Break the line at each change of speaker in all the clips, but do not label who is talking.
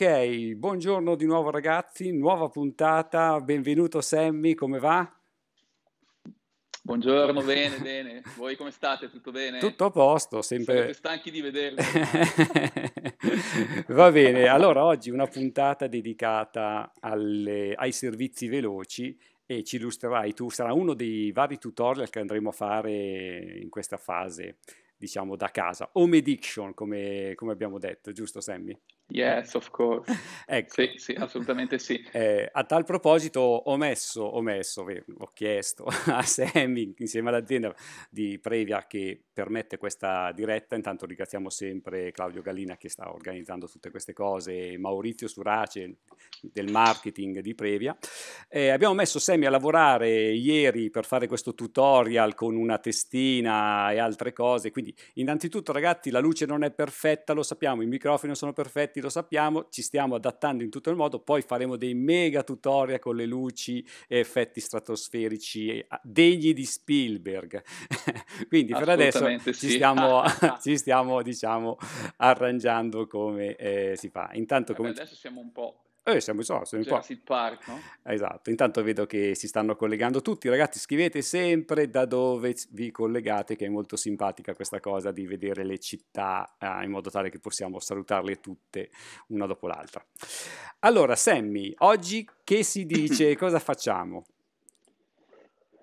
Ok, buongiorno di nuovo ragazzi, nuova puntata, benvenuto Sammy, come va?
Buongiorno, bene, bene. Voi come state? Tutto bene? Tutto a
posto, sempre... Siete stanchi di vedervi.
Va bene, allora
oggi una puntata dedicata alle, ai servizi veloci e ci illustrerai tu, sarà uno dei vari tutorial che andremo a fare in questa fase, diciamo da casa, home edition come, come abbiamo detto, giusto Sammy?
Yes, of course. ecco. Sì, sì, assolutamente sì.
Eh, a tal proposito ho messo, ho messo, ho chiesto a Sammy insieme all'azienda di Previa che permette questa diretta. Intanto ringraziamo sempre Claudio Gallina che sta organizzando tutte queste cose, Maurizio Surace del marketing di Previa. Eh, abbiamo messo Semi a lavorare ieri per fare questo tutorial con una testina e altre cose. Quindi, innanzitutto, ragazzi, la luce non è perfetta, lo sappiamo, i microfoni non sono perfetti, lo sappiamo, ci stiamo adattando in tutto il modo. Poi faremo dei mega tutorial con le luci e effetti stratosferici eh, degni di Spielberg. Quindi, per adesso Assolutamente sì. Ci stiamo, ci stiamo diciamo, arrangiando come eh, si fa. Intanto, come... adesso
siamo un po'...
Eh, siamo, so, siamo Jurassic Park, no? Esatto, intanto vedo che si stanno collegando tutti. Ragazzi, scrivete sempre da dove vi collegate, che è molto simpatica questa cosa di vedere le città eh, in modo tale che possiamo salutarle tutte una dopo l'altra. Allora, Sammy, oggi che si dice? cosa facciamo?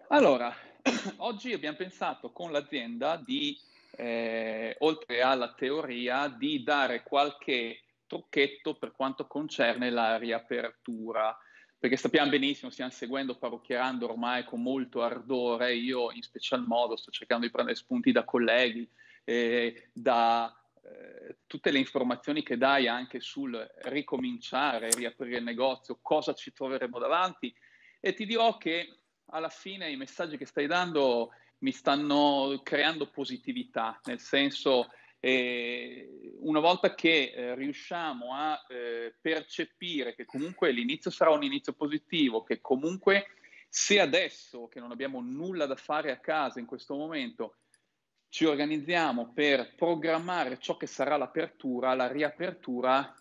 Allora, Oggi abbiamo pensato con l'azienda di, eh, oltre alla teoria, di dare qualche trucchetto per quanto concerne la riapertura, perché sappiamo benissimo, stiamo seguendo Parrucchierando ormai con molto ardore, io in special modo sto cercando di prendere spunti da colleghi, eh, da eh, tutte le informazioni che dai anche sul ricominciare, riaprire il negozio, cosa ci troveremo davanti e ti dirò che alla fine i messaggi che stai dando mi stanno creando positività, nel senso eh, una volta che eh, riusciamo a eh, percepire che comunque l'inizio sarà un inizio positivo, che comunque se adesso che non abbiamo nulla da fare a casa in questo momento ci organizziamo per programmare ciò che sarà l'apertura, la riapertura,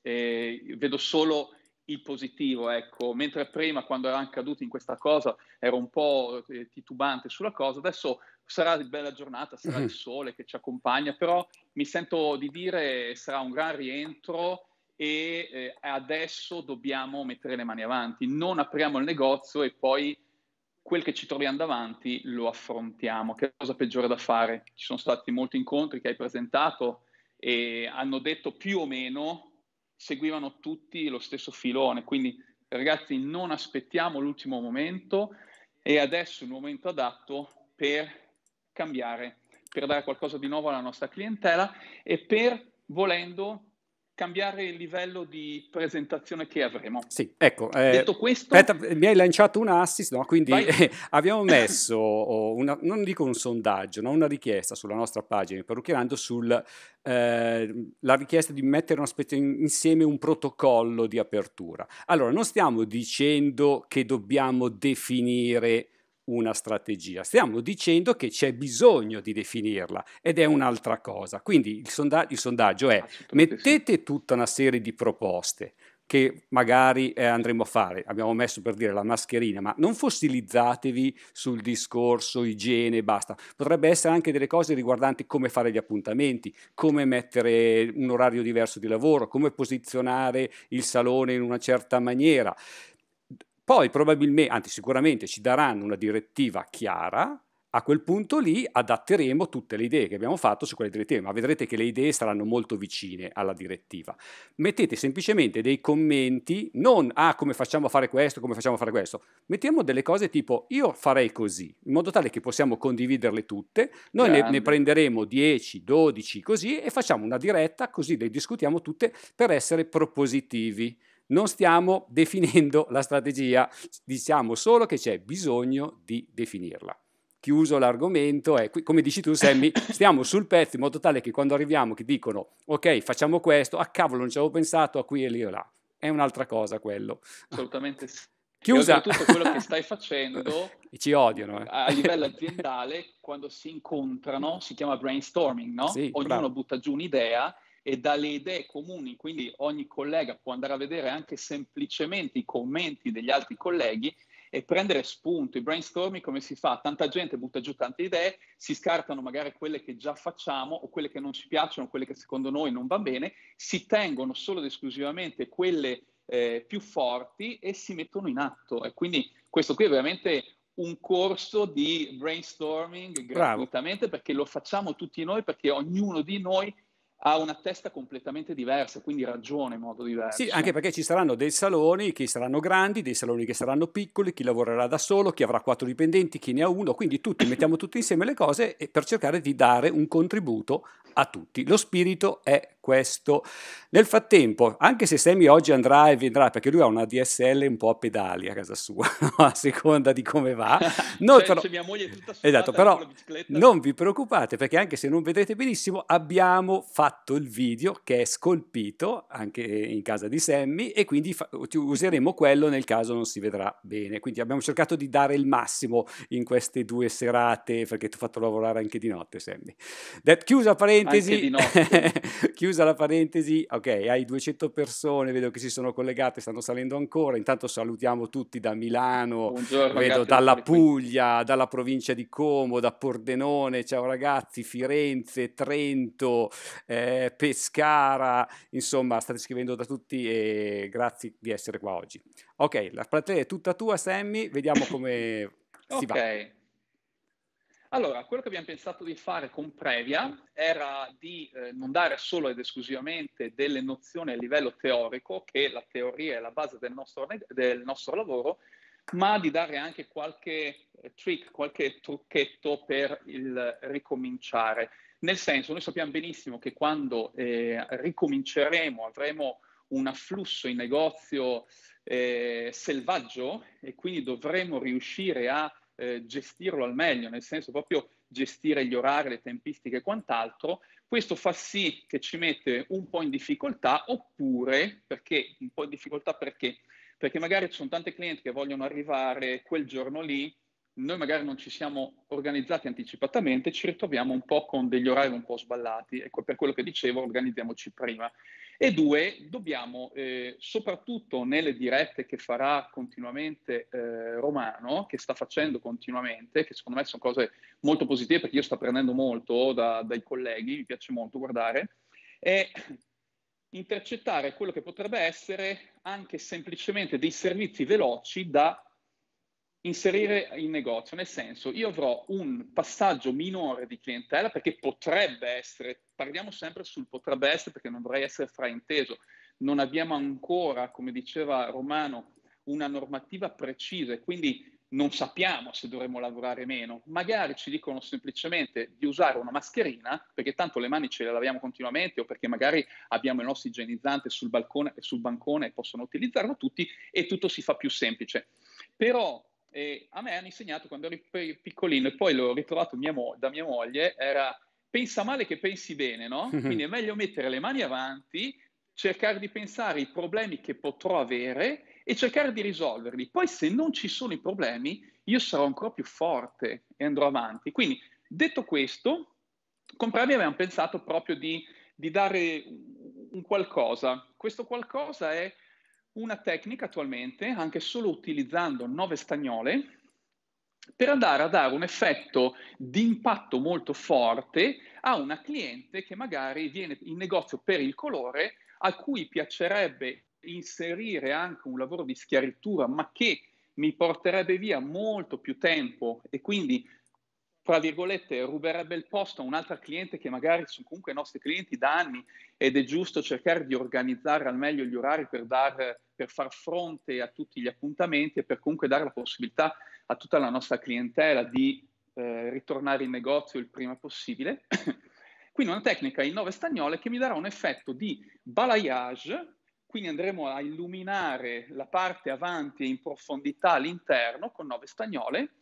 eh, vedo solo il positivo, ecco, mentre prima quando eravamo caduti in questa cosa ero un po' eh, titubante sulla cosa, adesso sarà di bella giornata, sarà mm-hmm. il sole che ci accompagna, però mi sento di dire sarà un gran rientro e eh, adesso dobbiamo mettere le mani avanti, non apriamo il negozio e poi quel che ci troviamo davanti lo affrontiamo, che è la cosa peggiore da fare. Ci sono stati molti incontri che hai presentato e hanno detto più o meno seguivano tutti lo stesso filone, quindi ragazzi non aspettiamo l'ultimo momento e adesso è il momento adatto per cambiare, per dare qualcosa di nuovo alla nostra clientela e per volendo cambiare il livello di presentazione che avremo.
Sì, ecco. Eh, Detto questo... Aspetta, mi hai lanciato un assist, no? Quindi eh, abbiamo messo, oh, una, non dico un sondaggio, no? una richiesta sulla nostra pagina Parrucchierando sulla eh, richiesta di mettere insieme un protocollo di apertura. Allora, non stiamo dicendo che dobbiamo definire una strategia, stiamo dicendo che c'è bisogno di definirla ed è un'altra cosa. Quindi il, sonda- il sondaggio è mettete tutta una serie di proposte che magari eh, andremo a fare, abbiamo messo per dire la mascherina, ma non fossilizzatevi sul discorso igiene e basta, potrebbe essere anche delle cose riguardanti come fare gli appuntamenti, come mettere un orario diverso di lavoro, come posizionare il salone in una certa maniera poi probabilmente, anzi sicuramente ci daranno una direttiva chiara, a quel punto lì adatteremo tutte le idee che abbiamo fatto su quelle direttive, ma vedrete che le idee saranno molto vicine alla direttiva. Mettete semplicemente dei commenti, non ah come facciamo a fare questo, come facciamo a fare questo, mettiamo delle cose tipo io farei così, in modo tale che possiamo condividerle tutte, noi ne, ne, prenderemo 10, 12 così e facciamo una diretta, così le discutiamo tutte per essere propositivi non stiamo definendo la strategia, diciamo solo che c'è bisogno di definirla. Chiuso l'argomento, è, eh, come dici tu Sammy, stiamo sul pezzo in modo tale che quando arriviamo che dicono ok facciamo questo, a ah, cavolo non ci avevo pensato, a qui e lì e là. È un'altra cosa quello.
Assolutamente sì. Chiusa. tutto quello che stai facendo
ci odiano eh. a livello
aziendale quando si incontrano si chiama brainstorming, no? Sì, Ognuno bravo. butta giù un'idea e dalle idee comuni, quindi ogni collega può andare a vedere anche semplicemente i commenti degli altri colleghi e prendere spunto, i brainstorming come si fa, tanta gente butta giù tante idee, si scartano magari quelle che già facciamo o quelle che non ci piacciono, quelle che secondo noi non va bene, si tengono solo ed esclusivamente quelle eh, più forti e si mettono in atto e quindi questo qui è veramente un corso di brainstorming gratuitamente Bravo. perché lo facciamo tutti noi perché ognuno di noi ha una testa completamente diversa, quindi ragiona in modo diverso. Sì, anche perché ci
saranno dei saloni che saranno grandi, dei saloni che saranno piccoli, chi lavorerà da solo, chi avrà quattro dipendenti, chi ne ha uno, quindi tutti mettiamo tutte insieme le cose per cercare di dare un contributo a tutti. Lo spirito è questo. Nel frattempo, anche se Semi oggi andrà e vedrà, perché lui ha una DSL un po' a pedali a casa sua, a seconda di come va, noi cioè, però, c'è mia moglie tutta esatto, però non vi preoccupate perché anche se non vedrete benissimo abbiamo fatto fatto il video che è scolpito anche in casa di Sammy e quindi useremo quello nel caso non si vedrà bene. Quindi abbiamo cercato di dare il massimo in queste due serate perché ti ho fatto lavorare anche di notte Sammy. That, chiusa parentesi, chiusa la parentesi, ok, hai 200 persone, vedo che si sono collegate, stanno salendo ancora, intanto salutiamo tutti da Milano, Buongiorno, vedo ragazzi, dalla Puglia, qui. dalla provincia di Como, da Pordenone, ciao ragazzi, Firenze, Trento. Eh, eh, Pescara, insomma state scrivendo da tutti e grazie di essere qua oggi. Ok, la platea è tutta tua Sammy, vediamo come si okay.
va. Allora, quello che abbiamo pensato di fare con Previa era di eh, non dare solo ed esclusivamente delle nozioni a livello teorico, che la teoria è la base del nostro, del nostro lavoro, ma di dare anche qualche eh, trick, qualche trucchetto per il ricominciare. Nel senso, noi sappiamo benissimo che quando eh, ricominceremo, avremo un afflusso in negozio eh, selvaggio e quindi dovremo riuscire a eh, gestirlo al meglio, nel senso proprio gestire gli orari, le tempistiche e quant'altro, questo fa sì che ci mette un po' in difficoltà, oppure perché un po' in difficoltà perché? Perché magari ci sono tanti clienti che vogliono arrivare quel giorno lì noi magari non ci siamo organizzati anticipatamente, ci ritroviamo un po' con degli orari un po' sballati, ecco per quello che dicevo organizziamoci prima. E due, dobbiamo, eh, soprattutto nelle dirette che farà continuamente eh, Romano, che sta facendo continuamente, che secondo me sono cose molto positive perché io sto prendendo molto da, dai colleghi, mi piace molto guardare, è intercettare quello che potrebbe essere anche semplicemente dei servizi veloci da inserire in negozio, nel senso io avrò un passaggio minore di clientela perché potrebbe essere, parliamo sempre sul potrebbe essere perché non vorrei essere frainteso, non abbiamo ancora, come diceva Romano, una normativa precisa e quindi non sappiamo se dovremmo lavorare meno, magari ci dicono semplicemente di usare una mascherina perché tanto le mani ce le laviamo continuamente o perché magari abbiamo il nostro igienizzante sul balcone e sul bancone e possono utilizzarlo tutti e tutto si fa più semplice. Però e a me hanno insegnato quando ero piccolino e poi l'ho ritrovato mia mo- da mia moglie, era pensa male che pensi bene, no? Quindi è meglio mettere le mani avanti, cercare di pensare i problemi che potrò avere e cercare di risolverli. Poi se non ci sono i problemi, io sarò ancora più forte e andrò avanti. Quindi, detto questo, con Previ abbiamo pensato proprio di, di dare un qualcosa. Questo qualcosa è una tecnica attualmente, anche solo utilizzando nove stagnole, per andare a dare un effetto di impatto molto forte a una cliente che magari viene in negozio per il colore, a cui piacerebbe inserire anche un lavoro di schiaritura, ma che mi porterebbe via molto più tempo e quindi tra virgolette, ruberebbe il posto a un'altra cliente che magari sono comunque i nostri clienti da anni ed è giusto cercare di organizzare al meglio gli orari per, dar, per far fronte a tutti gli appuntamenti e per comunque dare la possibilità a tutta la nostra clientela di eh, ritornare in negozio il prima possibile. quindi una tecnica in nove stagnole che mi darà un effetto di balayage, quindi andremo a illuminare la parte avanti e in profondità all'interno con nove stagnole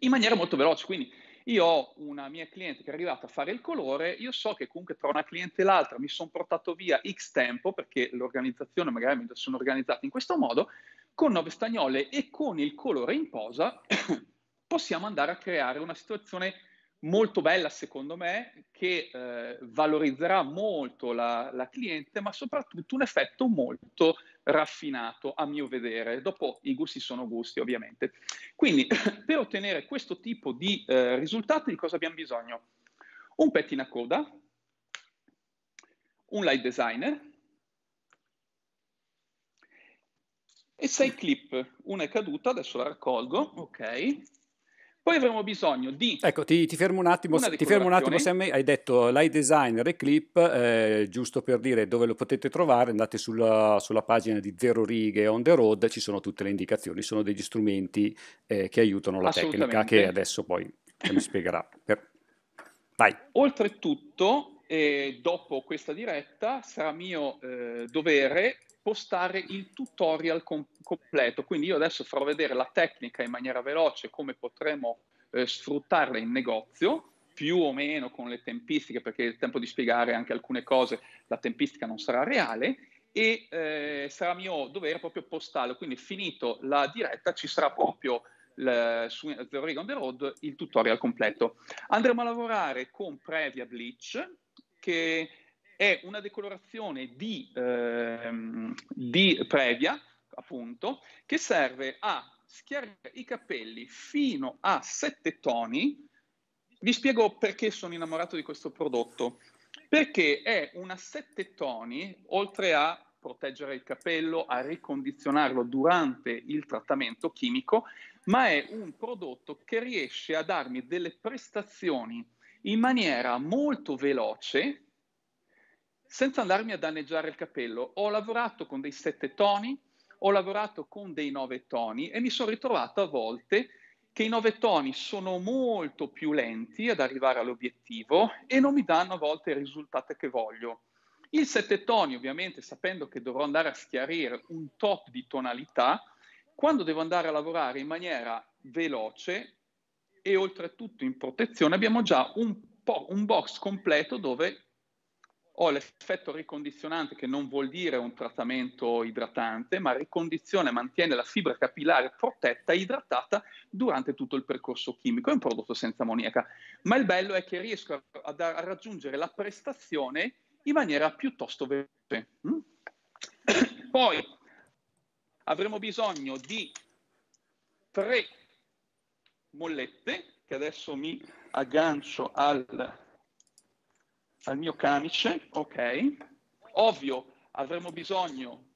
in maniera molto veloce, quindi io ho una mia cliente che è arrivata a fare il colore, io so che comunque tra una cliente e l'altra mi sono portato via X tempo perché l'organizzazione magari mi sono organizzata in questo modo, con nove stagnole e con il colore in posa possiamo andare a creare una situazione molto bella secondo me che eh, valorizzerà molto la, la, cliente ma soprattutto un effetto molto raffinato, a mio vedere. Dopo i gusti sono gusti, ovviamente. Quindi, per ottenere questo tipo di eh, risultati, di cosa abbiamo bisogno? Un pettine a coda, un light designer e sei clip. Una è caduta, adesso la raccolgo, ok. Poi avremo bisogno di... Ecco, ti, ti fermo un attimo, ti fermo un attimo Sam,
hai detto Light Designer e Clip, eh, giusto per dire dove lo potete trovare, andate sulla, sulla, pagina di Zero Righe On The Road, ci sono tutte le indicazioni, sono degli strumenti eh, che aiutano la tecnica, che adesso poi mi spiegherà. Per... Vai. Oltretutto,
eh, dopo questa diretta, sarà mio eh, dovere postare il tutorial com- completo. Quindi io adesso farò vedere la tecnica in maniera veloce, come potremo eh, sfruttarla in negozio, più o meno con le tempistiche, perché il tempo di spiegare anche alcune cose, la tempistica non sarà reale, e eh, sarà mio dovere proprio postarlo. Quindi finito la diretta ci sarà proprio l, su The Rig on the Road il tutorial completo. Andremo a lavorare con Previa Bleach, che è una decolorazione di, ehm, di previa, appunto, che serve a schiarire i capelli fino a 7 toni. Vi spiego perché sono innamorato di questo prodotto. Perché è una 7 toni, oltre a proteggere il capello, a ricondizionarlo durante il trattamento chimico, ma è un prodotto che riesce a darmi delle prestazioni in maniera molto veloce senza andarmi a danneggiare il capello. Ho lavorato con dei sette toni, ho lavorato con dei nove toni e mi sono ritrovato a volte che i nove toni sono molto più lenti ad arrivare all'obiettivo e non mi danno a volte il risultato che voglio. Il sette toni, ovviamente, sapendo che dovrò andare a schiarire un top di tonalità, quando devo andare a lavorare in maniera veloce e oltretutto in protezione, abbiamo già un, po- un box completo dove ho l'effetto ricondizionante che non vuol dire un trattamento idratante, ma ricondiziona e mantiene la fibra capillare protetta e idratata durante tutto il percorso chimico. È un prodotto senza ammoniaca, ma il bello è che riesco a, dar- a raggiungere la prestazione in maniera piuttosto veloce. Mm? Poi avremo bisogno di tre mollette, che adesso mi aggancio al al mio camice, ok. Ovvio, avremo bisogno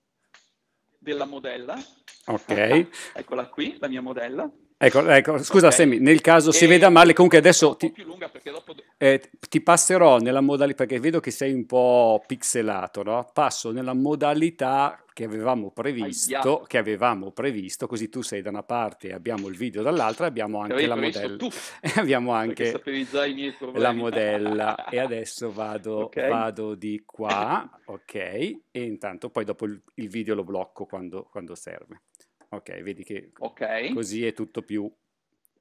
della modella.
Ok.
Eccola qui, la mia modella.
Ecco, ecco, scusa okay. Semi, nel caso si eh, veda male, comunque adesso ti, dopo... eh, ti, passerò nella modalità, perché vedo che sei un po' pixelato, no? passo nella modalità che avevamo previsto, che avevamo previsto, così tu sei da una parte e abbiamo il video dall'altra, abbiamo anche la modella. abbiamo anche la modella e adesso vado, okay. vado, di qua, ok? E intanto poi dopo il, il video lo blocco quando, quando serve. Ok, vedi che okay. così è tutto più,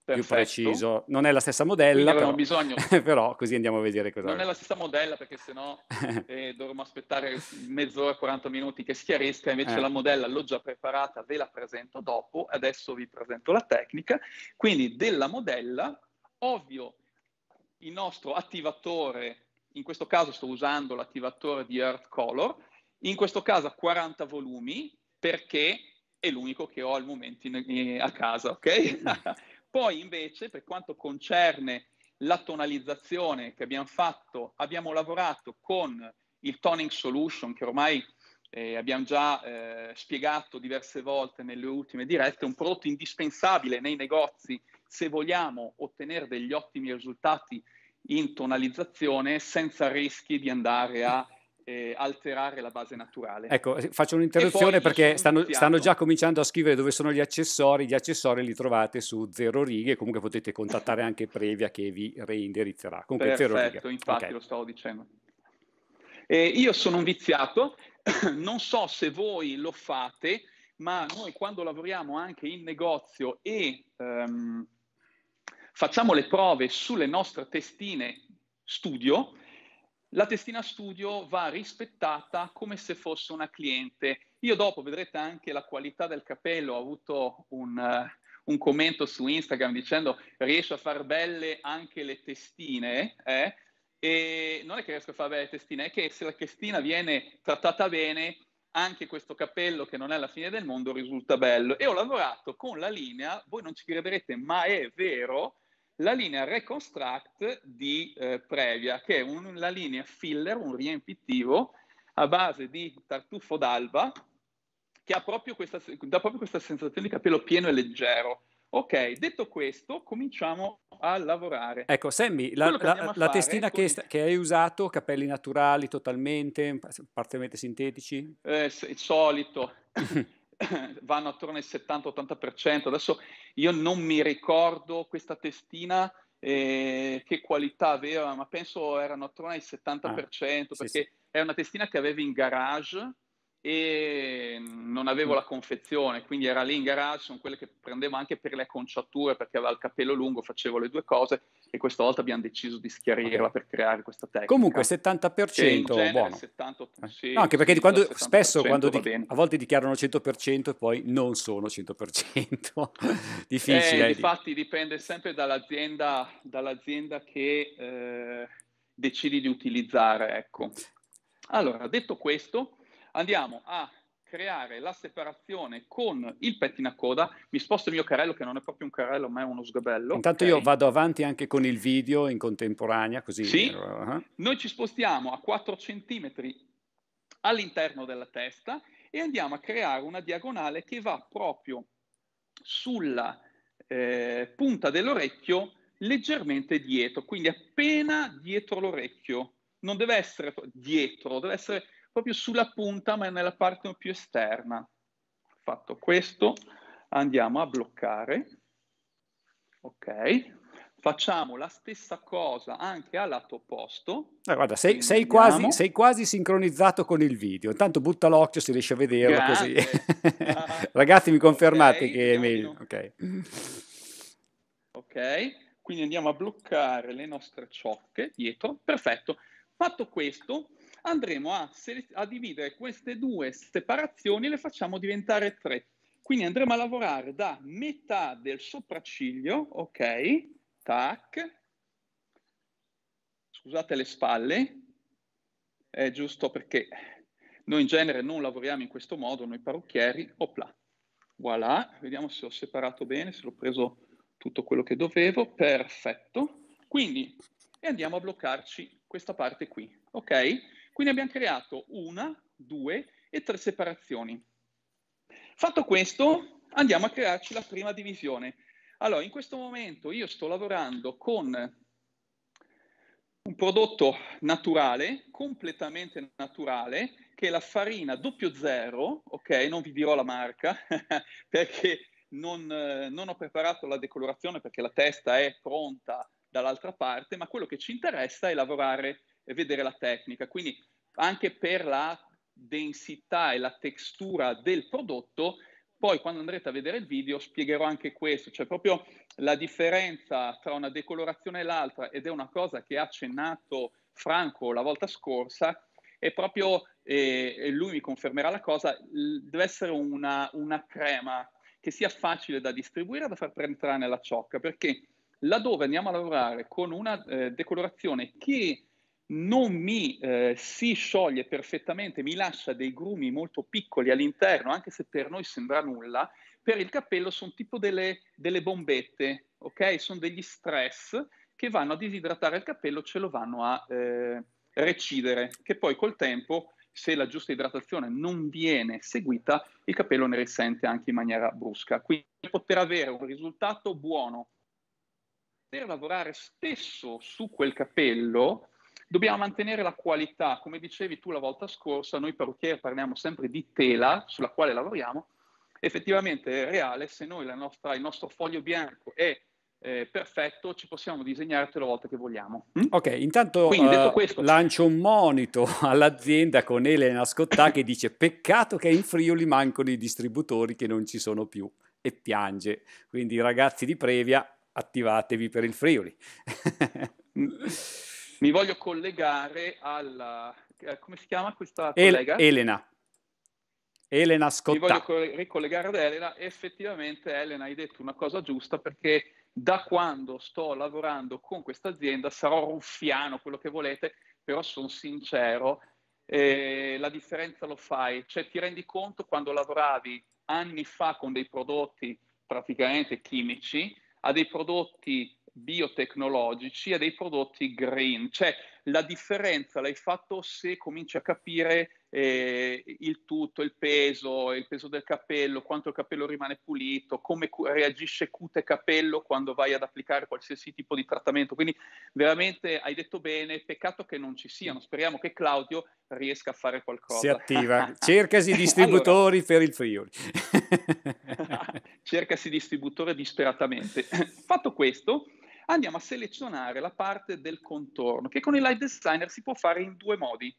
più, preciso.
Non è la stessa modella, però, bisogno... però così andiamo a vedere cosa... Non è
la stessa modella perché sennò eh, dovremmo aspettare mezz'ora, 40 minuti che schiarisca, invece eh. la modella l'ho già preparata, ve la presento dopo, adesso vi presento la tecnica. Quindi della modella, ovvio, il nostro attivatore, in questo caso sto usando l'attivatore di Earth Color, in questo caso a 40 volumi perché è l'unico che ho al momento in, in, a casa, ok? Poi invece per quanto concerne la tonalizzazione che abbiamo fatto, abbiamo lavorato con il Toning Solution che ormai eh, abbiamo già eh, spiegato diverse volte nelle ultime dirette, è un prodotto indispensabile nei negozi se vogliamo ottenere degli ottimi risultati in tonalizzazione senza rischi di andare a eh, alterare la base naturale. Ecco, faccio un'interruzione perché stanno, stanno, già
cominciando a scrivere dove sono gli accessori, gli accessori li trovate su Zero Righe, comunque potete contattare anche Previa che vi
reindirizzerà. Comunque, Perfetto, Zero Righe. infatti okay. lo stavo dicendo. Eh, io sono un viziato, non so se voi lo fate, ma noi quando lavoriamo anche in negozio e ehm, facciamo le prove sulle nostre testine studio, la testina studio va rispettata come se fosse una cliente. Io dopo vedrete anche la qualità del capello, ho avuto un, uh, un commento su Instagram dicendo riesce a far belle anche le testine, eh? e non è che riesco a far belle le testine, è che se la testina viene trattata bene, anche questo capello che non è la fine del mondo risulta bello. E ho lavorato con la linea, voi non ci crederete, ma è vero, la linea Reconstruct di eh, Previa, che è un, la linea filler, un riempitivo a base di tartufo d'alba, che ha proprio questa, dà proprio questa sensazione di capello pieno e leggero. Ok, detto questo, cominciamo a lavorare.
Ecco, Sammy, la, la, la testina che, sta, che, hai usato, capelli naturali totalmente, parzialmente
sintetici? Eh, solito. vanno attorno al 70-80%. Adesso io non mi ricordo questa testina eh, che qualità aveva, ma penso erano attorno al 70% ah, perché sì, sì. è una testina che avevi in garage e non avevo mm. la confezione, quindi era lì in garage, sono quelle che prendevo anche per le acconciature perché aveva il capello lungo, facevo le due cose e questa volta abbiamo deciso di schiarirla per creare questa tecnica. Comunque 70% genere, buono. 70, eh. sì, no, anche perché quando, spesso quando di,
a volte dichiarano 100% e poi non sono 100%, difficile. Eh, eh
infatti dipende sempre dall'azienda, dall'azienda che eh, decidi di utilizzare, ecco. Allora, detto questo, Andiamo a creare la separazione con il pettine a coda. mi sposto il mio carrello che non è proprio un carrello ma è uno sgabello. Intanto okay. io
vado avanti anche con il video in contemporanea così. Sì, eh, uh-huh.
noi ci spostiamo a 4 cm all'interno della testa e andiamo a creare una diagonale che va proprio sulla eh, punta dell'orecchio leggermente dietro, quindi appena dietro l'orecchio. Non deve essere dietro, deve essere proprio sulla punta, ma nella parte più esterna. Fatto questo, andiamo a bloccare. Ok, facciamo la stessa cosa anche a lato opposto.
Eh, guarda, sei, sei, quasi, sei, quasi, sincronizzato con il video. Intanto butta l'occhio se riesci a vederlo Grazie.
così.
Ragazzi, mi confermate okay, che è meglio. Okay.
ok, quindi andiamo a bloccare le nostre ciocche dietro. Perfetto. Fatto questo, andremo a, a dividere queste due separazioni e le facciamo diventare tre. Quindi andremo a lavorare da metà del sopracciglio, ok, tac, scusate le spalle, è giusto perché noi in genere non lavoriamo in questo modo, noi parrucchieri, opla, voilà, vediamo se ho separato bene, se l'ho preso tutto quello che dovevo, perfetto. Quindi, e andiamo a bloccarci questa parte qui, ok? ok? Quindi abbiamo creato una, due e tre separazioni. Fatto questo, andiamo a crearci la prima divisione. Allora, in questo momento io sto lavorando con un prodotto naturale, completamente naturale, che è la farina doppio zero, ok? Non vi dirò la marca perché non, eh, non ho preparato la decolorazione perché la testa è pronta dall'altra parte, ma quello che ci interessa è lavorare e vedere la tecnica. Quindi anche per la densità e la textura del prodotto, poi quando andrete a vedere il video spiegherò anche questo, cioè proprio la differenza tra una decolorazione e l'altra ed è una cosa che ha accennato Franco la volta scorsa, è proprio, eh, e lui mi confermerà la cosa, deve essere una, una crema che sia facile da distribuire e da far entrare nella ciocca, perché laddove andiamo a lavorare con una eh, decolorazione che non mi eh, si scioglie perfettamente, mi lascia dei grumi molto piccoli all'interno, anche se per noi sembra nulla, per il capello sono tipo delle, delle bombette, ok? Sono degli stress che vanno a disidratare il capello, ce lo vanno a eh, recidere, che poi col tempo, se la giusta idratazione non viene seguita, il capello ne risente anche in maniera brusca. Quindi poter avere un risultato buono, per lavorare spesso su quel capello, Dobbiamo mantenere la qualità, come dicevi tu la volta scorsa, noi parrucchieri parliamo sempre di tela sulla quale lavoriamo, effettivamente è reale, se noi nostra, il nostro foglio bianco è eh, perfetto, ci possiamo disegnare tutte le volte che vogliamo.
Mm? Ok, intanto Quindi, uh, questo... lancio un monito all'azienda con Elena Scottà che dice peccato che in Friuli mancano i distributori che non ci sono più e piange. Quindi ragazzi di Previa, attivatevi per il Friuli.
Mm. Mi voglio collegare alla... Eh, come si chiama questa collega? El-
Elena. Elena Scottà. Mi voglio
co- ricollegare ad Elena. Effettivamente, Elena, hai detto una cosa giusta perché da quando sto lavorando con questa azienda sarò ruffiano, quello che volete, però sono sincero, eh, la differenza lo fai. Cioè ti rendi conto quando lavoravi anni fa con dei prodotti praticamente chimici a dei prodotti biotecnologici e dei prodotti green. Cioè la differenza l'hai fatto se cominci a capire eh, il tutto, il peso, il peso del capello, quanto il capello rimane pulito, come cu- reagisce cute capello quando vai ad applicare qualsiasi tipo di trattamento. Quindi veramente hai detto bene, peccato che non ci siano. Speriamo che Claudio riesca a fare qualcosa. Si attiva, cercasi distributori allora, per il Friuli. cercasi distributore disperatamente. Fatto questo, andiamo a selezionare la parte del contorno che con il light designer si può fare in due modi.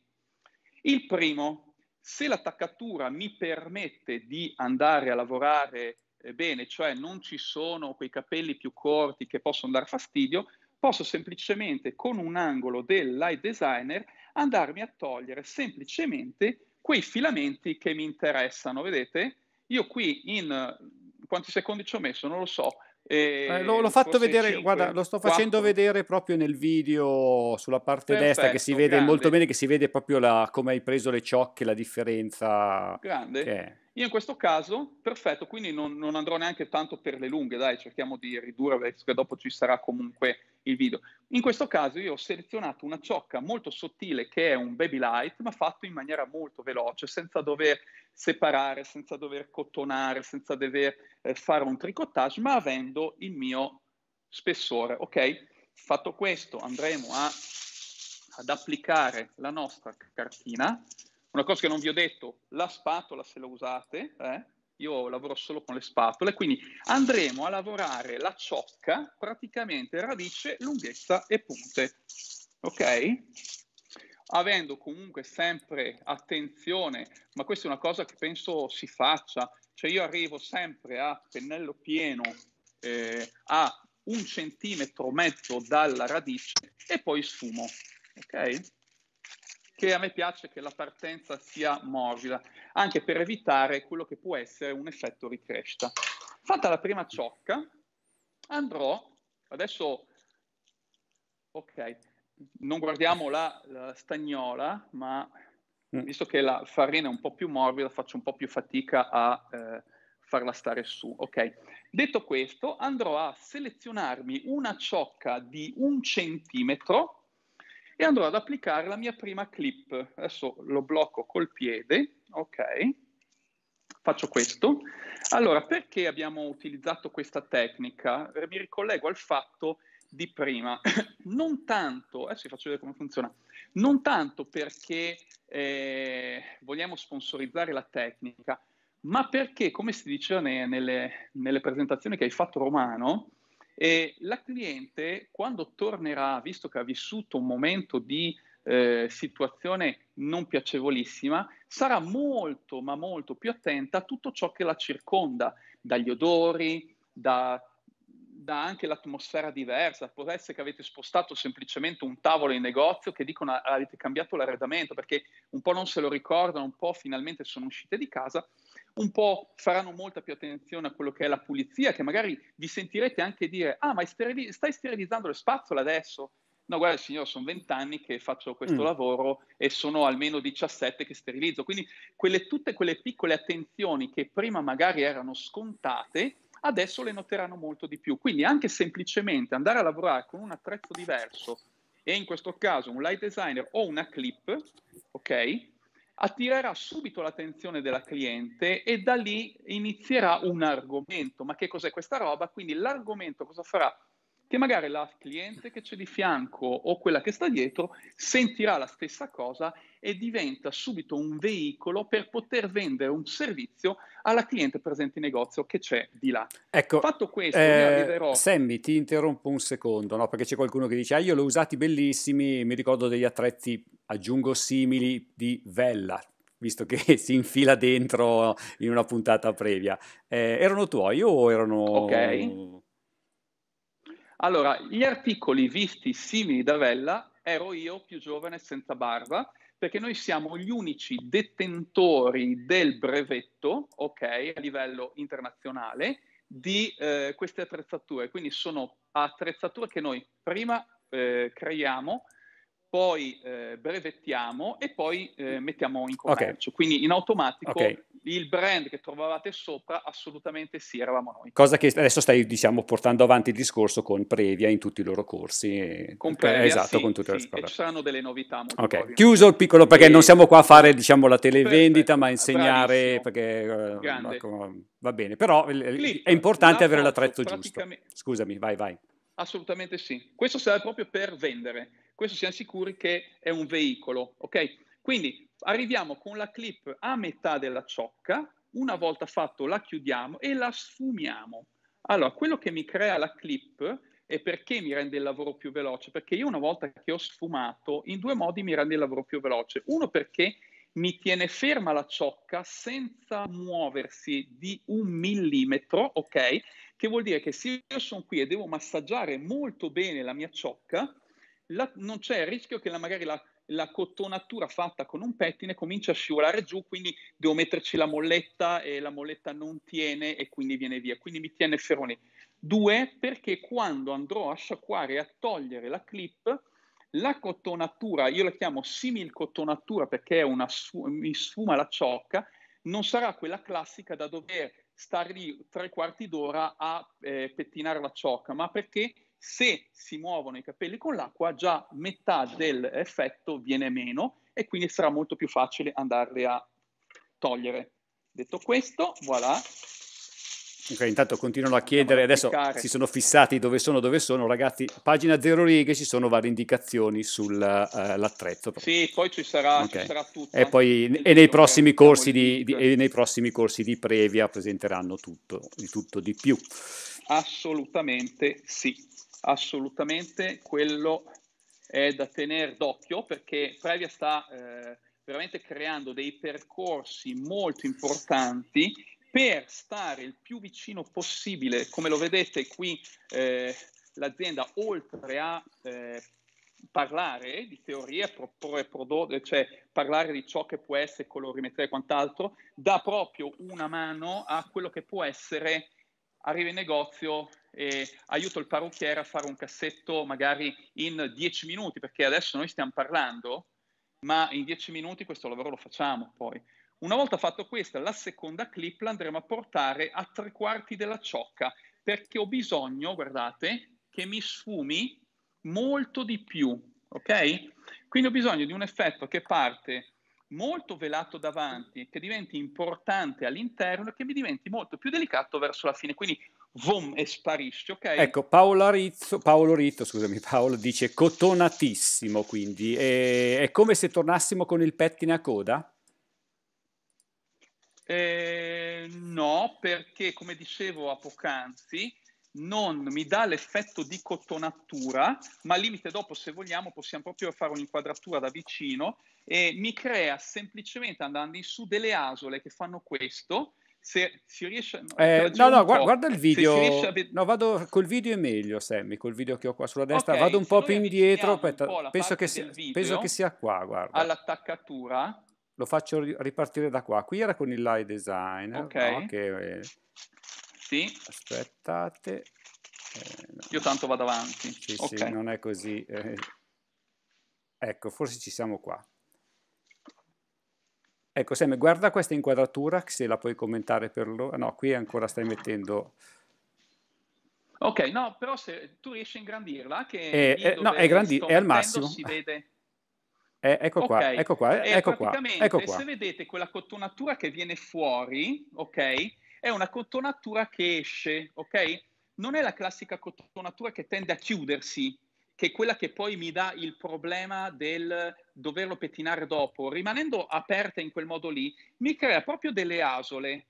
Il primo, se l'attaccatura mi permette di andare a lavorare eh, bene, cioè non ci sono quei capelli più corti che possono dar fastidio, posso semplicemente con un angolo del light designer andarmi a togliere semplicemente quei filamenti che mi interessano. Vedete? Io qui in eh, quanti secondi ci ho messo, non lo so, e eh, lo, l'ho fatto vedere, 5, guarda, lo sto 4. facendo
vedere proprio nel video sulla parte Perfetto, destra che si vede grande. molto bene, che si vede proprio la, come hai preso le ciocche, la differenza. Grande. Che è.
Io in questo caso, perfetto, quindi non, non, andrò neanche tanto per le lunghe, dai, cerchiamo di ridurre perché dopo ci sarà comunque il video. In questo caso io ho selezionato una ciocca molto sottile che è un baby light, ma fatto in maniera molto veloce, senza dover separare, senza dover cotonare, senza dover eh, fare un tricottage, ma avendo il mio spessore, ok? Fatto questo andremo a, ad applicare la nostra cartina una cosa che non vi ho detto, la spatola se la usate, eh? io lavoro solo con le spatole, quindi andremo a lavorare la ciocca, praticamente radice, lunghezza e punte, ok? Avendo comunque sempre attenzione, ma questa è una cosa che penso si faccia, cioè io arrivo sempre a pennello pieno eh, a un centimetro mezzo dalla radice e poi sfumo, ok? che a me piace che la partenza sia morbida, anche per evitare quello che può essere un effetto ricrescita. Fatta la prima ciocca, andrò adesso, ok, non guardiamo la, la stagnola, ma mm. visto che la farina è un po' più morbida, faccio un po' più fatica a eh, farla stare su. Ok, detto questo, andrò a selezionarmi una ciocca di un centimetro e andrò ad applicare la mia prima clip. Adesso lo blocco col piede, ok? Faccio questo. Allora, perché abbiamo utilizzato questa tecnica? Eh, mi ricollego al fatto di prima, non tanto, adesso vi faccio vedere come funziona, non tanto perché eh, vogliamo sponsorizzare la tecnica, ma perché, come si diceva nelle, nelle presentazioni che hai fatto Romano, e la cliente, quando tornerà, visto che ha vissuto un momento di eh, situazione non piacevolissima, sarà molto, ma molto più attenta a tutto ciò che la circonda, dagli odori, da, da anche l'atmosfera diversa. Può essere che avete spostato semplicemente un tavolo in negozio che dicono ah, avete cambiato l'arredamento perché un po' non se lo ricordano, un po' finalmente sono uscite di casa un po' faranno molta più attenzione a quello che è la pulizia, che magari vi sentirete anche dire, ah ma sterili- stai sterilizzando le spazzola adesso? No, guarda signor, sono 20 anni che faccio questo mm. lavoro e sono almeno 17 che sterilizzo. Quindi quelle, tutte quelle piccole attenzioni che prima magari erano scontate, adesso le noteranno molto di più. Quindi anche semplicemente andare a lavorare con un attrezzo diverso e in questo caso un light designer o una clip, ok? attirerà subito l'attenzione della cliente e da lì inizierà un argomento. Ma che cos'è questa roba? Quindi l'argomento cosa farà? che magari la cliente che c'è di fianco o quella che sta dietro sentirà la stessa cosa e diventa subito un veicolo per poter vendere un servizio alla cliente presente in negozio che c'è di là. Ecco, fatto questo, eh,
Sammy, ti interrompo un secondo, no? perché c'è qualcuno che dice, ah io l'ho usati bellissimi, mi ricordo degli attrezzi, aggiungo simili, di Vella, visto che si infila dentro in una puntata previa. Eh, erano tuoi o erano... Ok.
Allora, gli articoli visti simili da Vella ero io più giovane senza barba, perché noi siamo gli unici detentori del brevetto, ok, a livello internazionale, di eh, queste attrezzature. Quindi sono attrezzature che noi prima eh, creiamo, poi eh, brevettiamo e poi eh, mettiamo in commercio. Okay. Quindi in automatico okay. il brand che trovavate sopra assolutamente sì, eravamo noi. Cosa che
adesso stai diciamo portando avanti il discorso con Previa in tutti i loro corsi. E... Con Previa, esatto, sì, con tutte sì, le... ci
saranno delle novità. Okay.
Chiuso il piccolo perché e... non siamo qua a fare diciamo la televendita Perfetto. ma a insegnare perché... Eh, va bene, però Clip, è importante avere l'attrezzo giusto. Scusami, vai vai.
Assolutamente sì. Questo serve proprio per vendere questo siamo sicuri che è un veicolo, ok? Quindi arriviamo con la clip a metà della ciocca, una volta fatto la chiudiamo e la sfumiamo. Allora, quello che mi crea la clip e perché mi rende il lavoro più veloce? Perché io una volta che ho sfumato, in due modi mi rende il lavoro più veloce. Uno perché mi tiene ferma la ciocca senza muoversi di un millimetro, ok? Che vuol dire che se io sono qui e devo massaggiare molto bene la mia ciocca, la, non c'è il rischio che la, magari la, la, cottonatura fatta con un pettine comincia a scivolare giù, quindi devo metterci la molletta e la molletta non tiene e quindi viene via, quindi mi tiene ferone. Due, perché quando andrò a sciacquare e a togliere la clip, la cottonatura, io la chiamo simil cottonatura perché su- mi sfuma la ciocca, non sarà quella classica da dover stare lì tre quarti d'ora a eh, pettinare la ciocca, ma perché se si muovono i capelli con l'acqua, già metà dell'effetto viene meno e quindi sarà molto più facile andarli a togliere. Detto questo, voilà.
Okay, intanto continuano a chiedere, adesso si sono fissati dove sono, dove sono, ragazzi, pagina zero righe, ci sono varie indicazioni sull'attrezzo. Eh, uh,
sì, poi ci sarà, okay. ci sarà tutto.
E, poi, e nei, prossimi corsi di, di, e nei prossimi corsi di previa presenteranno tutto, di tutto di più.
Assolutamente sì assolutamente quello è da tenere d'occhio perché Previa sta eh, veramente creando dei percorsi molto importanti per stare il più vicino possibile, come lo vedete qui eh, l'azienda oltre a eh, parlare di teorie, proporre prodotti, cioè parlare di ciò che può essere colorimetria e quant'altro, dà proprio una mano a quello che può essere arriva in negozio, e aiuto il parrucchiere a fare un cassetto magari in 10 minuti, perché adesso noi stiamo parlando, ma in 10 minuti questo lavoro lo facciamo poi. Una volta fatto questo, la seconda clip la andremo a portare a tre quarti della ciocca, perché ho bisogno, guardate, che mi sfumi molto di più, ok? Quindi ho bisogno di un effetto che parte molto velato davanti, che diventi importante all'interno e che mi diventi molto più delicato verso la fine. Quindi vom e sparisce, ok? Ecco,
Paolo Rizzo, Paolo Rizzo, scusami, Paolo dice cotonatissimo, quindi e, è come se tornassimo con il pettine a coda?
Eh, no, perché come dicevo a poc'anzi, non mi dà l'effetto di cotonatura, ma al limite dopo, se vogliamo, possiamo proprio fare un'inquadratura da vicino e mi crea semplicemente andando in su delle asole che fanno questo, se si riesce Eh, no, no, guarda, guarda il video. A...
No, vado col video è meglio, Sammy, col video che ho qua sulla destra. Okay, vado un po' più indietro, po penso, che sia, penso, che sia, qua, guarda.
All'attaccatura.
Lo faccio ripartire da qua. Qui era con il live design. Ok. No? Che... Eh, sì. Aspettate. Eh, Io tanto
vado avanti. Sì, okay. sì, non
è così. Eh. Ecco, forse ci siamo qua. Ecco Sam, guarda questa inquadratura, se la puoi commentare per loro. No, qui ancora stai mettendo...
Ok, no, però se tu riesci a ingrandirla, che eh, eh, no, è, grandi- è al massimo. Si vede.
Eh, ecco, okay. qua, ecco qua, eh, ecco qua, ecco qua. Se
vedete quella cotonatura che viene fuori, ok, è una cotonatura che esce, ok? Non è la classica cotonatura che tende a chiudersi, che è quella che poi mi dà il problema del doverlo pettinare dopo, rimanendo aperta in quel modo lì, mi crea proprio delle asole,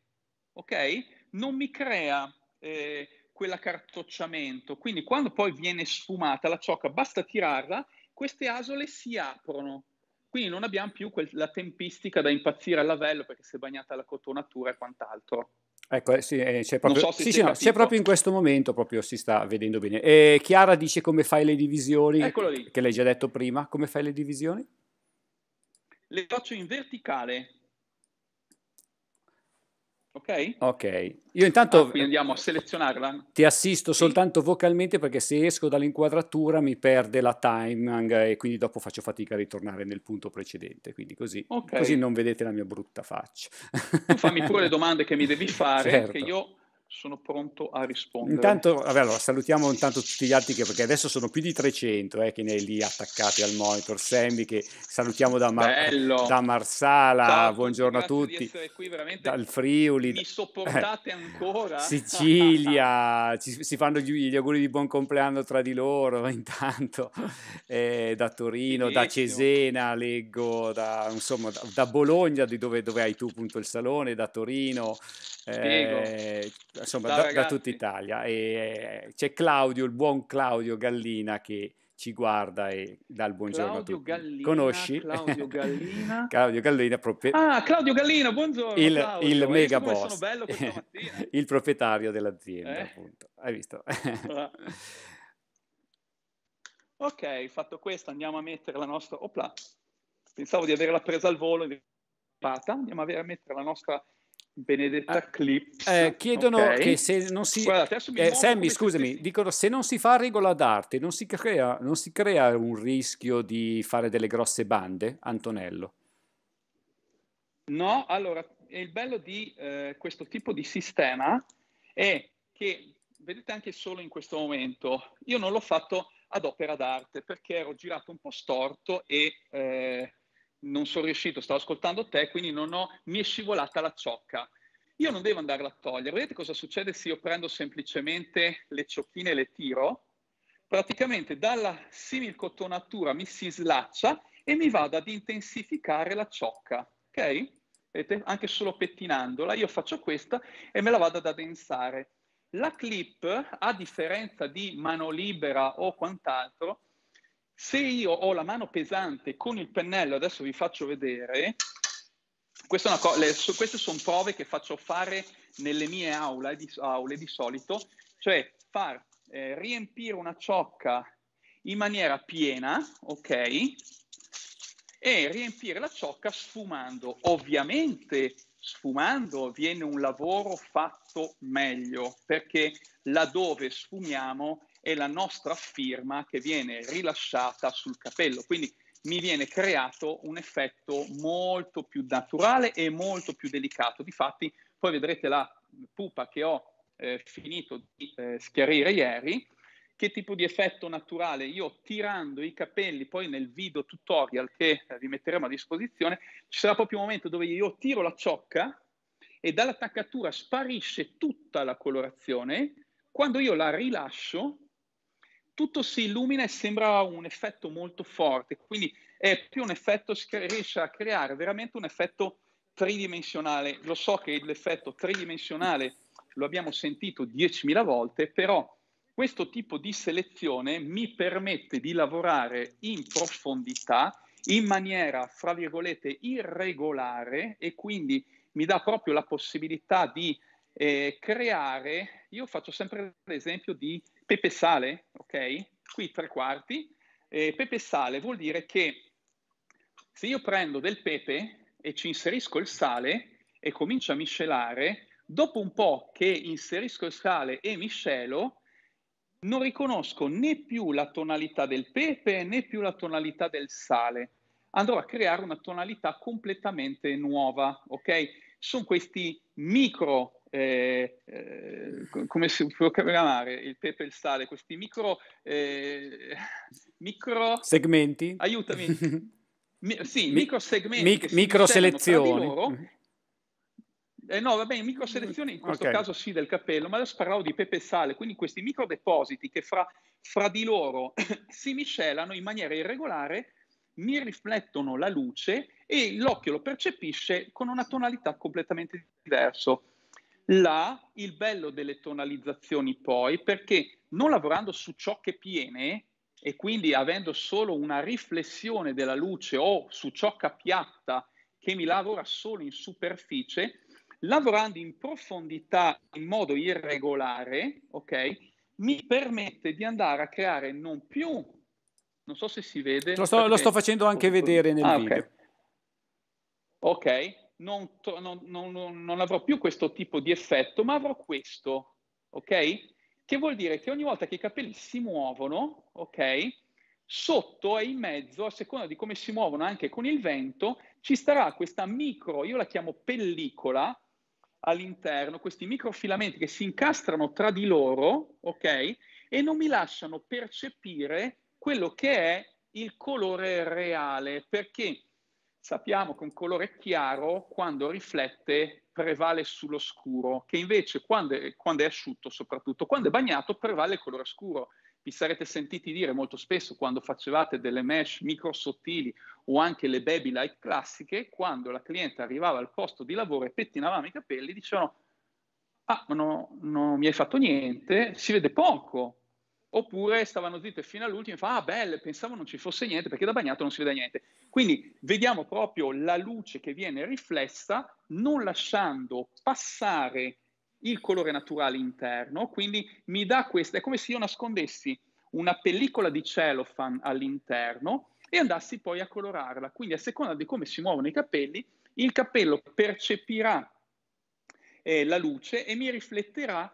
ok? Non mi crea eh, quell'accartocciamento, quindi quando poi viene sfumata la ciocca, basta tirarla, queste asole si aprono, quindi non abbiamo più quel, la tempistica da impazzire al lavello perché si è bagnata la cotonatura e quant'altro.
Ecco, eh, sì, eh, c'è proprio, so sì, sì, no, c'è proprio in questo momento, proprio si sta vedendo bene. E Chiara dice come fai le divisioni, che l'hai già detto prima, come fai le divisioni?
Le faccio in verticale, Ok? Ok. Io intanto... Ah, quindi andiamo a selezionarla?
Ti assisto sì. soltanto vocalmente perché se esco dall'inquadratura mi perde la timing e quindi dopo faccio fatica a ritornare nel punto precedente. Quindi così, okay. così non vedete la mia brutta
faccia. Tu fammi pure le domande che mi devi fare, certo. che io sono pronto a rispondere. Intanto,
vabbè, allora, salutiamo intanto tutti gli altri che, perché adesso sono più di 300 eh, che ne è lì attaccati al monitor. Sammy che salutiamo da, Mar- da Marsala, Ciao, buongiorno a tutti. Qui, dal Friuli. Mi sopportate ancora? Sicilia, ci, si fanno gli, gli, auguri di buon compleanno tra di loro intanto. Eh, da Torino, da Cesena, leggo, da, insomma, da, da Bologna, di dove, dove hai tu appunto il salone, da Torino. Eh, insomma, da, da, tutta Italia. E, eh, c'è Claudio, il buon Claudio Gallina che ci guarda e dà il buongiorno Claudio a tutti. Gallina, Conosci? Claudio
Gallina.
Claudio Gallina, prope... Ah, Claudio
Gallina, buongiorno. Il, Claudio. il mega boss.
il proprietario dell'azienda, eh? appunto. Hai visto?
Ah. ok, fatto questo, andiamo a mettere la nostra... Opla. Pensavo di averla presa al volo, andiamo a mettere la nostra Benedetta ah, Clips. Eh, chiedono okay. che se non si... Guarda, eh, Sammy,
scusami, se dicono se non si fa regola d'arte, non si, crea, non si crea un rischio di fare delle grosse bande, Antonello?
No, allora, il bello di eh, questo tipo di sistema è che, vedete anche solo in questo momento, io non l'ho fatto ad opera d'arte perché ero girato un po' storto e eh, non sono riuscito, stavo ascoltando te, quindi non ho, mi è scivolata la ciocca. Io non devo andarla a togliere. Vedete cosa succede se io prendo semplicemente le ciocchine e le tiro? Praticamente dalla similcotonatura mi si slaccia e mi vado ad intensificare la ciocca, ok? Vedete? Anche solo pettinandola, io faccio questa e me la vado ad addensare. La clip, a differenza di mano libera o quant'altro, se io ho la mano pesante con il pennello, adesso vi faccio vedere, co- le, so, queste sono prove che faccio fare nelle mie aule di, aule di solito, cioè far eh, riempire una ciocca in maniera piena, ok? E riempire la ciocca sfumando. Ovviamente sfumando viene un lavoro fatto meglio, perché laddove sfumiamo è la nostra firma che viene rilasciata sul capello. Quindi mi viene creato un effetto molto più naturale e molto più delicato. Difatti, poi vedrete la pupa che ho eh, finito di eh, schiarire ieri, che tipo di effetto naturale io tirando i capelli poi nel video tutorial che eh, vi metteremo a disposizione ci sarà proprio un momento dove io tiro la ciocca e dall'attaccatura sparisce tutta la colorazione quando io la rilascio tutto si illumina e sembra un effetto molto forte, quindi è più un effetto, che riesce a creare veramente un effetto tridimensionale. Lo so che l'effetto tridimensionale lo abbiamo sentito 10.000 volte, però questo tipo di selezione mi permette di lavorare in profondità, in maniera, fra virgolette, irregolare e quindi mi dà proprio la possibilità di eh, creare, io faccio sempre l'esempio di pepe sale, ok? Qui tre quarti. Eh, pepe sale vuol dire che se io prendo del pepe e ci inserisco il sale e comincio a miscelare, dopo un po' che inserisco il sale e miscelo, non riconosco né più la tonalità del pepe né più la tonalità del sale. Andrò a creare una tonalità completamente nuova, ok? Sono questi micro eh, eh come si può chiamare il pepe e il sale, questi micro, eh, micro... segmenti. Aiutami. Mi, sì, Mi, micro segmenti. Mic- micro selezioni. Eh, no, va bene, micro selezioni in questo okay. caso sì del capello, ma adesso parlavo di pepe e sale, quindi questi micro depositi che fra, fra di loro si miscelano in maniera irregolare mi riflettono la luce e l'occhio lo percepisce con una tonalità completamente diversa. Là il bello delle tonalizzazioni poi, perché non lavorando su ciò che piene e quindi avendo solo una riflessione della luce o su ciò che appiatta che mi lavora solo in superficie, lavorando in profondità in modo irregolare, ok, mi permette di andare a creare non più, non so se si vede. Lo sto, perché... lo sto facendo anche vedere nel ah, video. Ok, okay non, non, non, non, avrò più questo tipo di effetto, ma avrò questo, ok? Che vuol dire che ogni volta che i capelli si muovono, ok? Sotto e in mezzo, a seconda di come si muovono anche con il vento, ci starà questa micro, io la chiamo pellicola, all'interno, questi microfilamenti che si incastrano tra di loro, ok? E non mi lasciano percepire quello che è il colore reale, perché sappiamo che un colore chiaro quando riflette prevale sullo scuro, che invece quando è, quando è, asciutto soprattutto, quando è bagnato prevale il colore scuro. Vi sarete sentiti dire molto spesso quando facevate delle mesh micro sottili o anche le baby light classiche, quando la cliente arrivava al posto di lavoro e pettinavamo i capelli, dicevano ah no, non mi hai fatto niente, si vede poco, oppure stavano zitte fino all'ultimo e fa, ah belle, pensavo non ci fosse niente perché da bagnato non si vede niente. Quindi vediamo proprio la luce che viene riflessa non lasciando passare il colore naturale interno, quindi mi dà questa, è come se io nascondessi una pellicola di cellophane all'interno e andassi poi a colorarla. Quindi a seconda di come si muovono i capelli, il capello percepirà eh, la luce e mi rifletterà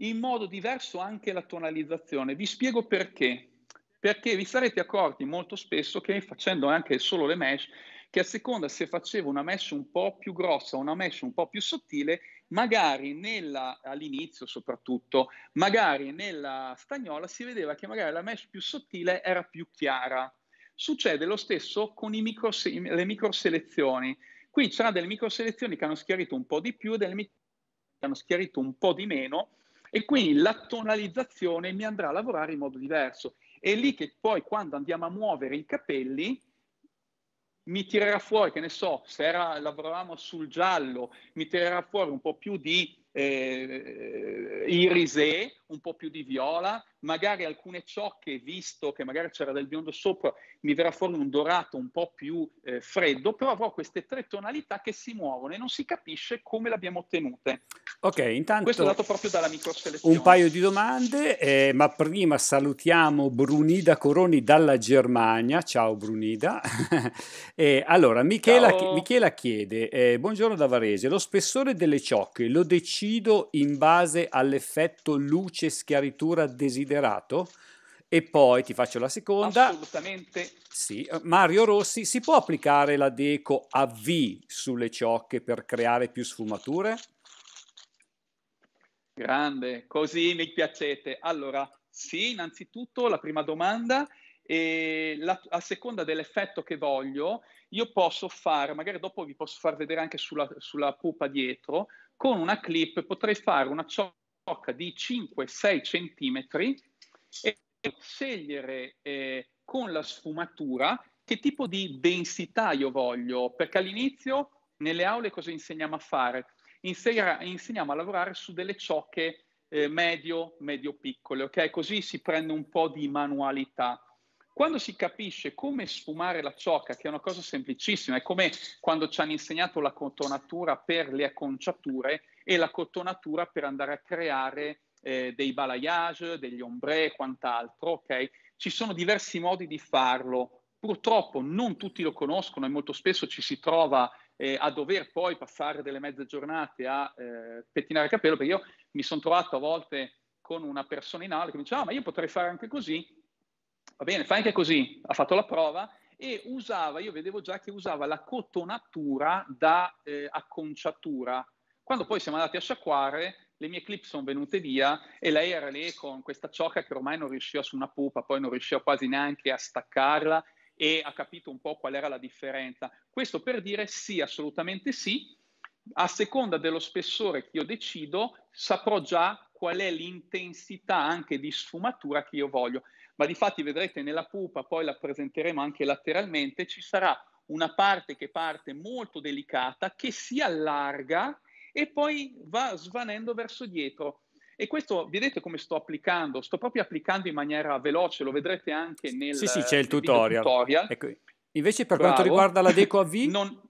in modo diverso anche la tonalizzazione. Vi spiego perché. Perché vi sarete accorti molto spesso che facendo anche solo le mesh, che a seconda se facevo una mesh un po' più grossa o una mesh un po' più sottile, magari nella, all'inizio soprattutto, magari nella stagnola si vedeva che magari la mesh più sottile era più chiara. Succede lo stesso con micro, le microselezioni. Qui c'erano delle microselezioni che hanno schiarito un po' di più e delle microselezioni che hanno schiarito un po' di meno, e quindi la tonalizzazione mi andrà a lavorare in modo diverso. È lì che poi quando andiamo a muovere i capelli, mi tirerà fuori, che ne so, se era, lavoravamo sul giallo, mi tirerà fuori un po' più di eh, eh irise un po' più di viola, magari alcune ciocche, visto che magari c'era del biondo sopra, mi verrà fuori un dorato un po' più eh, freddo, però avrò queste tre tonalità che si muovono e non si capisce come le abbiamo ottenute. Ok, intanto... Questo è dato proprio dalla microselezione. Un
paio di domande, eh, ma prima salutiamo Brunida Coroni dalla Germania. Ciao Brunida. e eh, allora, Michela, Ciao. Michela chiede, eh, buongiorno da Varese, lo spessore delle ciocche lo decido in base all'effetto luce felice schiaritura desiderato? E poi ti faccio la seconda.
Assolutamente.
Sì, Mario Rossi, si può applicare la Deco a V sulle ciocche per creare più sfumature?
Grande, così mi piacete. Allora, sì, innanzitutto la prima domanda e la, a seconda dell'effetto che voglio, io posso fare, magari dopo vi posso far vedere anche sulla, sulla pupa dietro, con una clip potrei fare una ciocca blocca di 5-6 centimetri e scegliere eh, con la sfumatura che tipo di densità io voglio, perché all'inizio nelle aule cosa insegniamo a fare? Insegna, insegniamo a lavorare su delle ciocche eh, medio, medio piccole, ok? Così si prende un po' di manualità. Quando si capisce come sfumare la ciocca, che è una cosa semplicissima, è come quando ci hanno insegnato la contonatura per le acconciature, e la cotonatura per andare a creare eh, dei balayage, degli ombre e quant'altro, okay? Ci sono diversi modi di farlo, purtroppo non tutti lo conoscono e molto spesso ci si trova eh, a dover poi passare delle mezze giornate a eh, pettinare il capello, perché io mi sono trovato a volte con una persona in aula che mi diceva, ah, ma io potrei fare anche così, va bene, fai anche così, ha fatto la prova e usava, io vedevo già che usava la cotonatura da eh, acconciatura quando poi siamo andati a sciacquare, le mie clip sono venute via e lei era lì con questa ciocca che ormai non riusciva su una pupa, poi non riusciva quasi neanche a staccarla e ha capito un po' qual era la differenza. Questo per dire sì, assolutamente sì, a seconda dello spessore che io decido, saprò già qual è l'intensità anche di sfumatura che io voglio. Ma di fatti vedrete nella pupa, poi la presenteremo anche lateralmente, ci sarà una parte che parte molto delicata che si allarga e poi va svanendo verso dietro. E questo vedete come sto applicando? Sto proprio applicando in maniera veloce, lo vedrete anche nel Sì, sì, c'è il tutorial. tutorial. Ecco.
Invece per Bravo. quanto riguarda la Deco
AV non...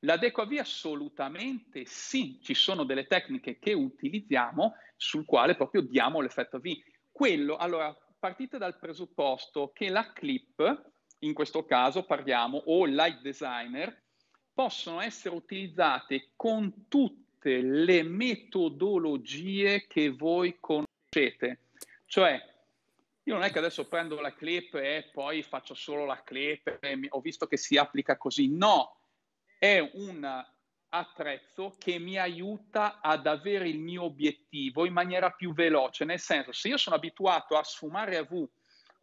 La Deco AV assolutamente sì, ci sono delle tecniche che utilizziamo sul quale proprio diamo l'effetto AV. Quello, allora, partite dal presupposto che la clip, in questo caso parliamo, o light designer, possono essere utilizzate con tutte le metodologie che voi conoscete. Cioè, io non è che adesso prendo la clip e poi faccio solo la clip, e ho visto che si applica così. No, è un attrezzo che mi aiuta ad avere il mio obiettivo in maniera più veloce. Nel senso, se io sono abituato a sfumare a V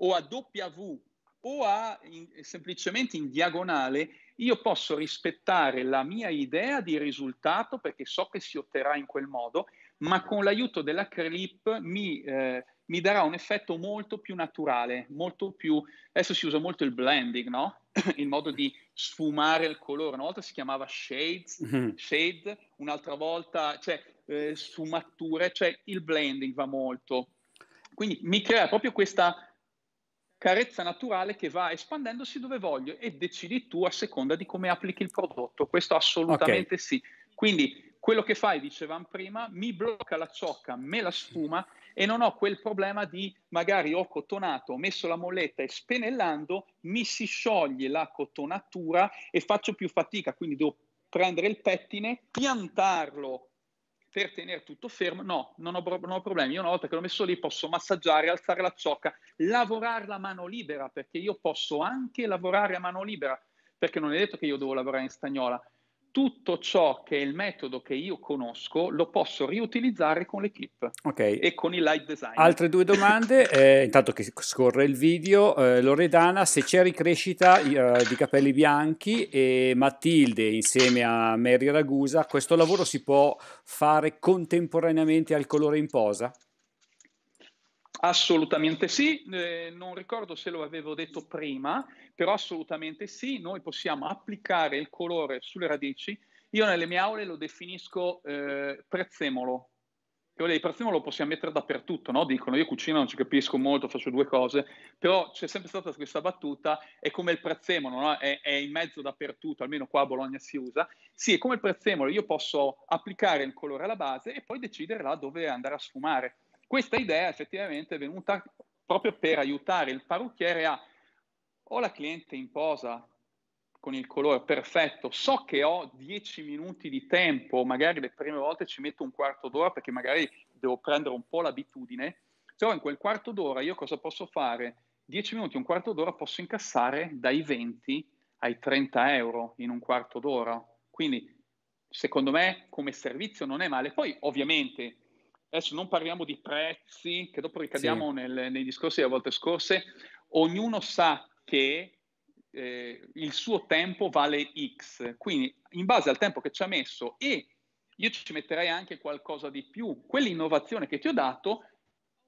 o a W o a in, semplicemente in diagonale io posso rispettare la mia idea di risultato perché so che si otterrà in quel modo, ma con l'aiuto della clip mi, eh, mi darà un effetto molto più naturale, molto più... Adesso si usa molto il blending, no? il modo di sfumare il colore. Una volta si chiamava shades, mm-hmm. shade, un'altra volta, cioè eh, sfumature, cioè il blending va molto. Quindi mi crea proprio questa carezza naturale che va espandendosi dove voglio e decidi tu a seconda di come applichi il prodotto. Questo assolutamente okay. sì. Quindi quello che fai, dicevamo prima, mi blocca la ciocca, me la sfuma e non ho quel problema di magari ho cotonato, ho messo la molletta e spennellando mi si scioglie la cotonatura e faccio più fatica, quindi devo prendere il pettine, piantarlo per tenere tutto fermo, no, non ho, non ho, problemi. Io una volta che l'ho messo lì posso massaggiare, alzare la ciocca, lavorare a mano libera, perché io posso anche lavorare a mano libera, perché non è detto che io devo lavorare in stagnola tutto ciò che è il metodo che io conosco lo posso riutilizzare con l'equipe okay. e con il light design. Altre
due domande, eh, intanto che scorre il video, eh, Loredana, se c'è ricrescita eh, di capelli bianchi e Matilde insieme a Mary Ragusa, questo lavoro si può fare contemporaneamente al colore in posa?
Assolutamente sì, eh, non ricordo se lo avevo detto prima, però assolutamente sì, noi possiamo applicare il colore sulle radici. Io nelle mie aule lo definisco eh, prezzemolo, che il prezzemolo lo possiamo mettere dappertutto, no? dicono io cucino non ci capisco molto, faccio due cose, però c'è sempre stata questa battuta, è come il prezzemolo, no? è, è in mezzo dappertutto, almeno qua a Bologna si usa, sì è come il prezzemolo, io posso applicare il colore alla base e poi decidere là dove andare a sfumare questa idea effettivamente è venuta proprio per aiutare il parrucchiere a ho la cliente in posa con il colore perfetto, so che ho 10 minuti di tempo, magari le prime volte ci metto un quarto d'ora perché magari devo prendere un po' l'abitudine, però in quel quarto d'ora io cosa posso fare? 10 minuti, un quarto d'ora posso incassare dai 20 ai 30 euro in un quarto d'ora, quindi secondo me come servizio non è male. Poi ovviamente adesso non parliamo di prezzi, che dopo ricadiamo sì. nel, nei discorsi delle volte scorse, ognuno sa che eh, il suo tempo vale X, quindi in base al tempo che ci ha messo e io ci metterei anche qualcosa di più, quell'innovazione che ti ho dato,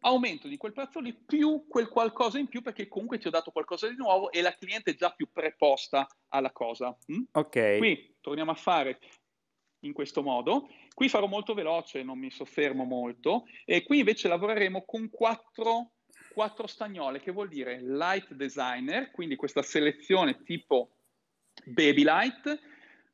aumento di quel prezzo lì più quel qualcosa in più perché comunque ti ho dato qualcosa di nuovo e la cliente è già più preposta alla cosa.
Mm? Ok.
Qui torniamo a fare in questo modo. Qui farò molto veloce, non mi soffermo molto, e qui invece lavoreremo con quattro, quattro stagnole, che vuol dire light designer, quindi questa selezione tipo baby light,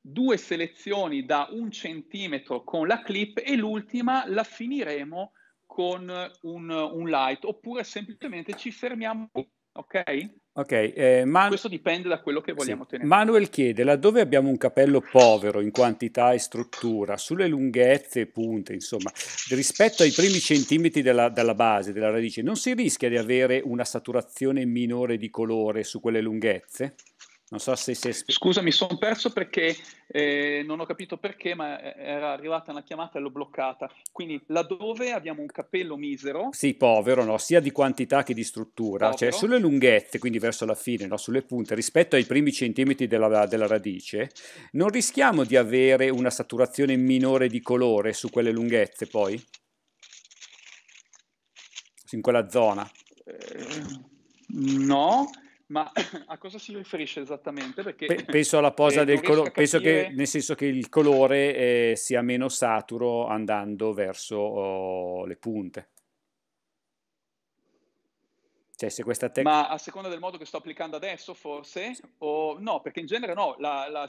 due selezioni da un centimetro con la clip e l'ultima la finiremo con un, un light, oppure semplicemente ci fermiamo, ok?
Ok, eh,
Man- questo dipende da quello che vogliamo sì. tenere.
Manuel chiede, laddove abbiamo un capello povero in quantità e struttura, sulle lunghezze e punte, insomma, rispetto ai primi centimetri della, della, base, della radice, non si rischia di avere una saturazione minore di colore su quelle lunghezze? Non so se si Scusa,
mi sono perso perché eh, non ho capito perché, ma eh, era arrivata una chiamata e l'ho bloccata. Quindi laddove abbiamo un capello misero...
Sì, povero, no? sia di quantità che di struttura, cioè povero. cioè sulle lunghezze, quindi verso la fine, no? sulle punte, rispetto ai primi centimetri della, della radice, non rischiamo di avere una saturazione minore di colore su quelle lunghezze poi? In quella zona?
Eh, no, ma a cosa si riferisce esattamente? Perché penso alla posa eh, del colore, penso che
nel senso che il colore eh, sia meno saturo andando verso oh, le punte. Cioè, se questa tec- Ma a
seconda del modo che sto applicando adesso, forse? O no, perché in genere no, la, la,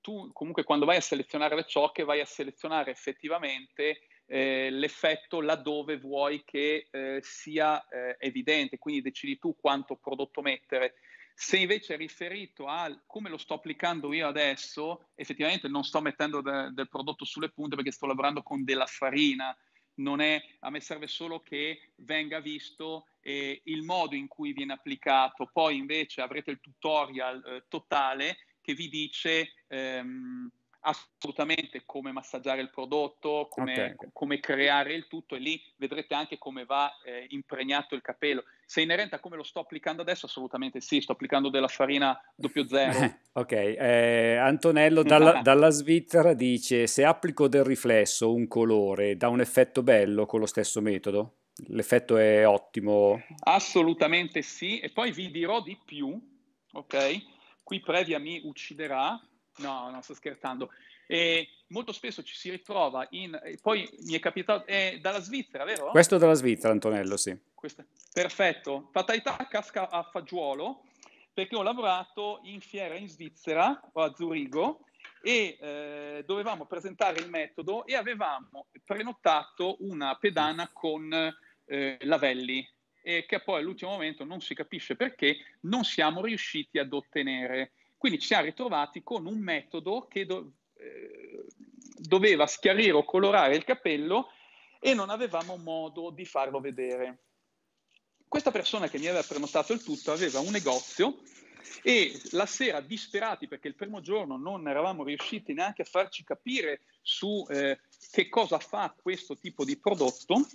tu comunque quando vai a selezionare le ciocche vai a selezionare effettivamente eh, l'effetto laddove vuoi che eh, sia eh, evidente, quindi decidi tu quanto prodotto mettere. Se invece è riferito a come lo sto applicando io adesso, effettivamente non sto mettendo de- del prodotto sulle punte perché sto lavorando con della farina, non è, a me serve solo che venga visto eh, il modo in cui viene applicato. Poi invece avrete il tutorial eh, totale che vi dice ehm, assolutamente come massaggiare il prodotto, come, okay. come, creare il tutto e lì vedrete anche come va eh, impregnato il capello. Se inerente a come lo sto applicando adesso, assolutamente sì, sto applicando della farina doppio zero.
ok, eh, Antonello dalla, dalla, Svizzera dice se applico del riflesso un colore dà un effetto bello con lo stesso metodo? L'effetto è ottimo?
Assolutamente sì e poi vi dirò di più, ok? Qui Previa mi ucciderà, No, non sto scherzando. E molto spesso ci si ritrova in... Poi mi è capitato... È dalla Svizzera, vero? Questo è
dalla Svizzera, Antonello, sì.
Questa... Perfetto. Fatalità casca a fagiolo perché ho lavorato in fiera in Svizzera, a Zurigo, e eh, dovevamo presentare il metodo e avevamo prenotato una pedana con eh, lavelli e che poi all'ultimo momento non si capisce perché non siamo riusciti ad ottenere. Quindi ci siamo ritrovati con un metodo che do, eh, doveva schiarire o colorare il capello e non avevamo modo di farlo vedere. Questa persona che mi aveva prenotato il tutto aveva un negozio e la sera disperati perché il primo giorno non eravamo riusciti neanche a farci capire su eh, che cosa fa questo tipo di prodotto,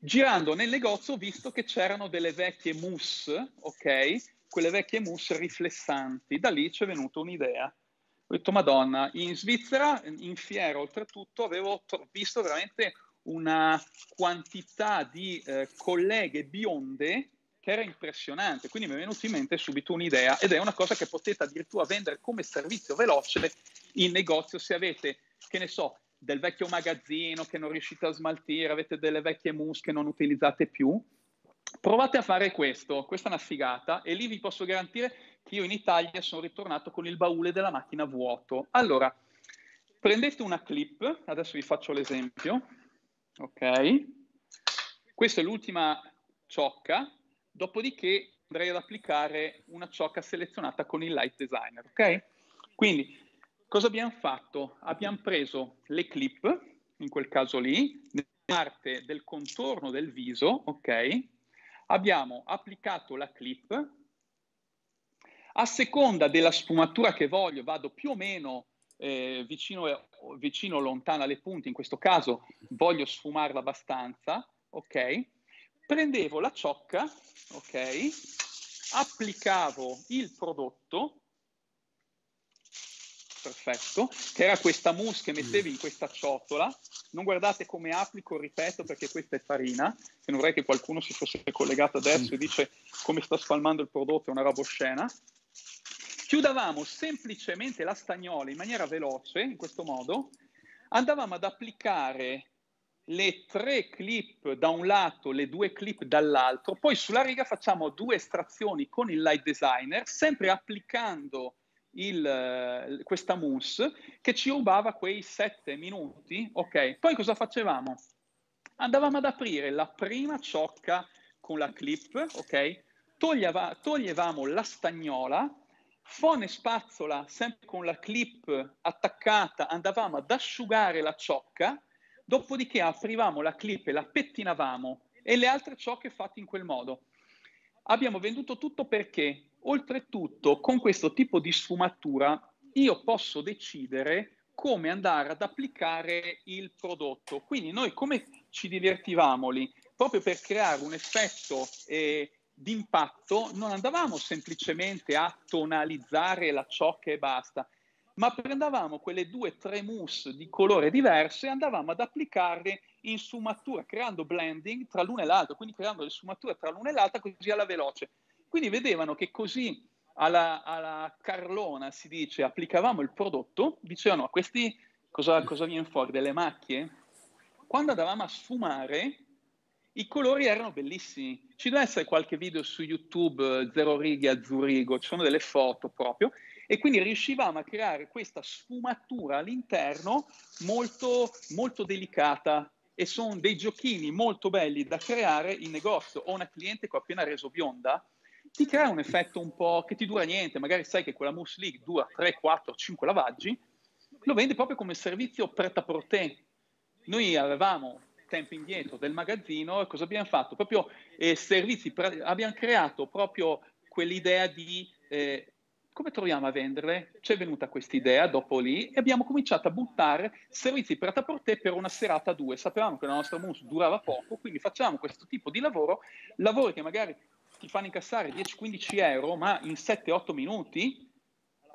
girando nel negozio ho visto che c'erano delle vecchie mousse, ok? quelle vecchie mousse riflessanti. Da lì ci è venuta un'idea. Ho detto, Madonna, in Svizzera, in fiera oltretutto, avevo to- visto veramente una quantità di eh, colleghe bionde che era impressionante, quindi mi è venuta in mente subito un'idea ed è una cosa che potete addirittura vendere come servizio veloce in negozio se avete, che ne so, del vecchio magazzino che non riuscite a smaltire, avete delle vecchie mousse che non utilizzate più, Provate a fare questo, questa è una figata e lì vi posso garantire che io in Italia sono ritornato con il baule della macchina vuoto. Allora, prendete una clip, adesso vi faccio l'esempio, ok? Questa è l'ultima ciocca, dopodiché andrei ad applicare una ciocca selezionata con il Light Designer, ok? Quindi, cosa abbiamo fatto? Abbiamo preso le clip, in quel caso lì, parte del contorno del viso, ok? abbiamo applicato la clip, a seconda della sfumatura che voglio vado più o meno eh, vicino, vicino lontana alle punte, in questo caso voglio sfumarla abbastanza, ok? Prendevo la ciocca, ok? Applicavo il prodotto perfetto, che era questa mousse che mm. mettevi in questa ciotola. Non guardate come applico, ripeto, perché questa è farina, che non vorrei che qualcuno si fosse collegato adesso e mm. dice come sto spalmando il prodotto, è una roba oscena. Chiudavamo semplicemente la stagnola in maniera veloce, in questo modo, andavamo ad applicare le tre clip da un lato, le due clip dall'altro, poi sulla riga facciamo due estrazioni con il light designer, sempre applicando il, eh, questa mousse che ci rubava quei sette minuti, ok? Poi cosa facevamo? Andavamo ad aprire la prima ciocca con la clip, ok? Toglieva, toglievamo la stagnola, fone spazzola sempre con la clip attaccata, andavamo ad asciugare la ciocca, dopodiché aprivamo la clip e la pettinavamo e le altre ciocche fatte in quel modo. Abbiamo venduto tutto perché? Oltretutto, con questo tipo di sfumatura io posso decidere come andare ad applicare il prodotto. Quindi noi come ci divertivamo lì? Proprio per creare un effetto eh, di non andavamo semplicemente a tonalizzare la ciocca e basta, ma prendevamo quelle due o tre mousse di colore diverse e andavamo ad applicarle in sfumatura, creando blending tra l'una e l'altra, quindi creando le sfumature tra l'una e l'altra così alla veloce. Quindi vedevano che così alla, alla Carlona si dice applicavamo il prodotto, dicevano a questi cosa, cosa viene fuori? Delle macchie? Quando andavamo a sfumare i colori erano bellissimi. Ci deve essere qualche video su YouTube, eh, Zero Righe a Zurigo, ci sono delle foto proprio, e quindi riuscivamo a creare questa sfumatura all'interno molto, molto delicata e sono dei giochini molto belli da creare in negozio. Ho una cliente che ho appena reso bionda ti crea un effetto un po' che ti dura niente, magari sai che quella mousse league dura 3, 4, 5 lavaggi, lo vendi proprio come servizio preta por te. Noi avevamo tempo indietro del magazzino e cosa abbiamo fatto? Proprio eh, servizi, pre- abbiamo creato proprio quell'idea di eh, come troviamo a venderle? Ci è venuta questa idea dopo lì e abbiamo cominciato a buttare servizi per te per una serata a due. Sapevamo che la nostra mousse durava poco, quindi facciamo questo tipo di lavoro, lavori che magari ti fanno incassare 10-15 euro, ma in 7-8 minuti,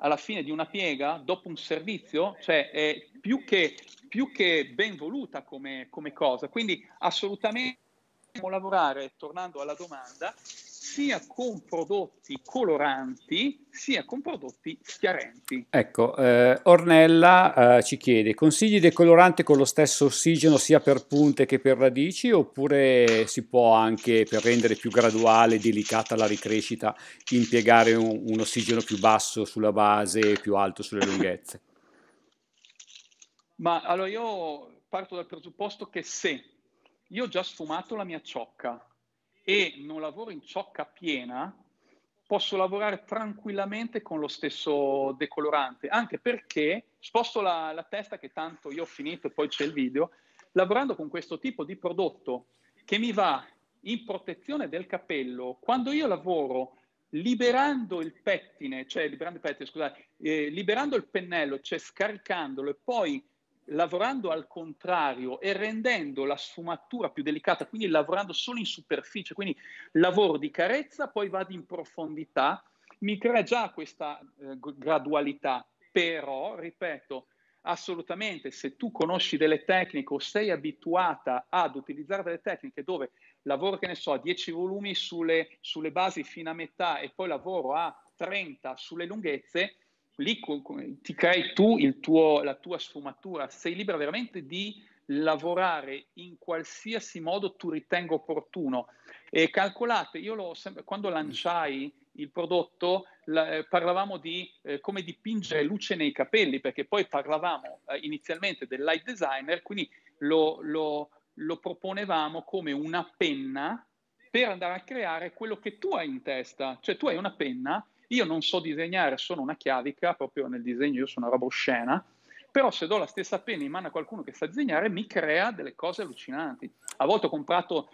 alla fine di una piega, dopo un servizio, cioè è più che, più che ben voluta come, come cosa. Quindi assolutamente dobbiamo lavorare, tornando alla domanda, sia con prodotti coloranti sia con prodotti schiarenti.
Ecco, eh, Ornella eh, ci chiede, consigli decolorante con lo stesso ossigeno sia per punte che per radici oppure si può anche per rendere più graduale e delicata la ricrescita impiegare un, un ossigeno più basso sulla base e più alto sulle lunghezze?
Ma allora io parto dal presupposto che se io ho già sfumato la mia ciocca, e non lavoro in ciocca piena, posso lavorare tranquillamente con lo stesso decolorante, anche perché sposto la, la testa che tanto io ho finito e poi c'è il video, lavorando con questo tipo di prodotto che mi va in protezione del capello, quando io lavoro liberando il pettine, cioè liberando il pettine, scusate, eh, liberando il pennello, cioè scaricandolo e poi lavorando al contrario e rendendo la sfumatura più delicata, quindi lavorando solo in superficie, quindi lavoro di carezza, poi vado in profondità, mi crea già questa eh, gradualità, però, ripeto, assolutamente, se tu conosci delle tecniche o sei abituata ad utilizzare delle tecniche dove lavoro, che ne so, a 10 volumi sulle, sulle basi fino a metà e poi lavoro a 30 sulle lunghezze, lì ti crei tu tuo, la tua sfumatura, sei libera veramente di lavorare in qualsiasi modo tu ritenga opportuno. E calcolate, io l'ho sempre, quando lanciai il prodotto la, eh, parlavamo di eh, come dipingere luce nei capelli, perché poi parlavamo eh, inizialmente del light designer, quindi lo, lo, lo proponevamo come una penna per andare a creare quello che tu hai in testa, cioè tu hai una penna io non so disegnare, sono una chiavica, proprio nel disegno io sono una roba oscena, però se do la stessa penna in mano a qualcuno che sa disegnare mi crea delle cose allucinanti. A volte ho comprato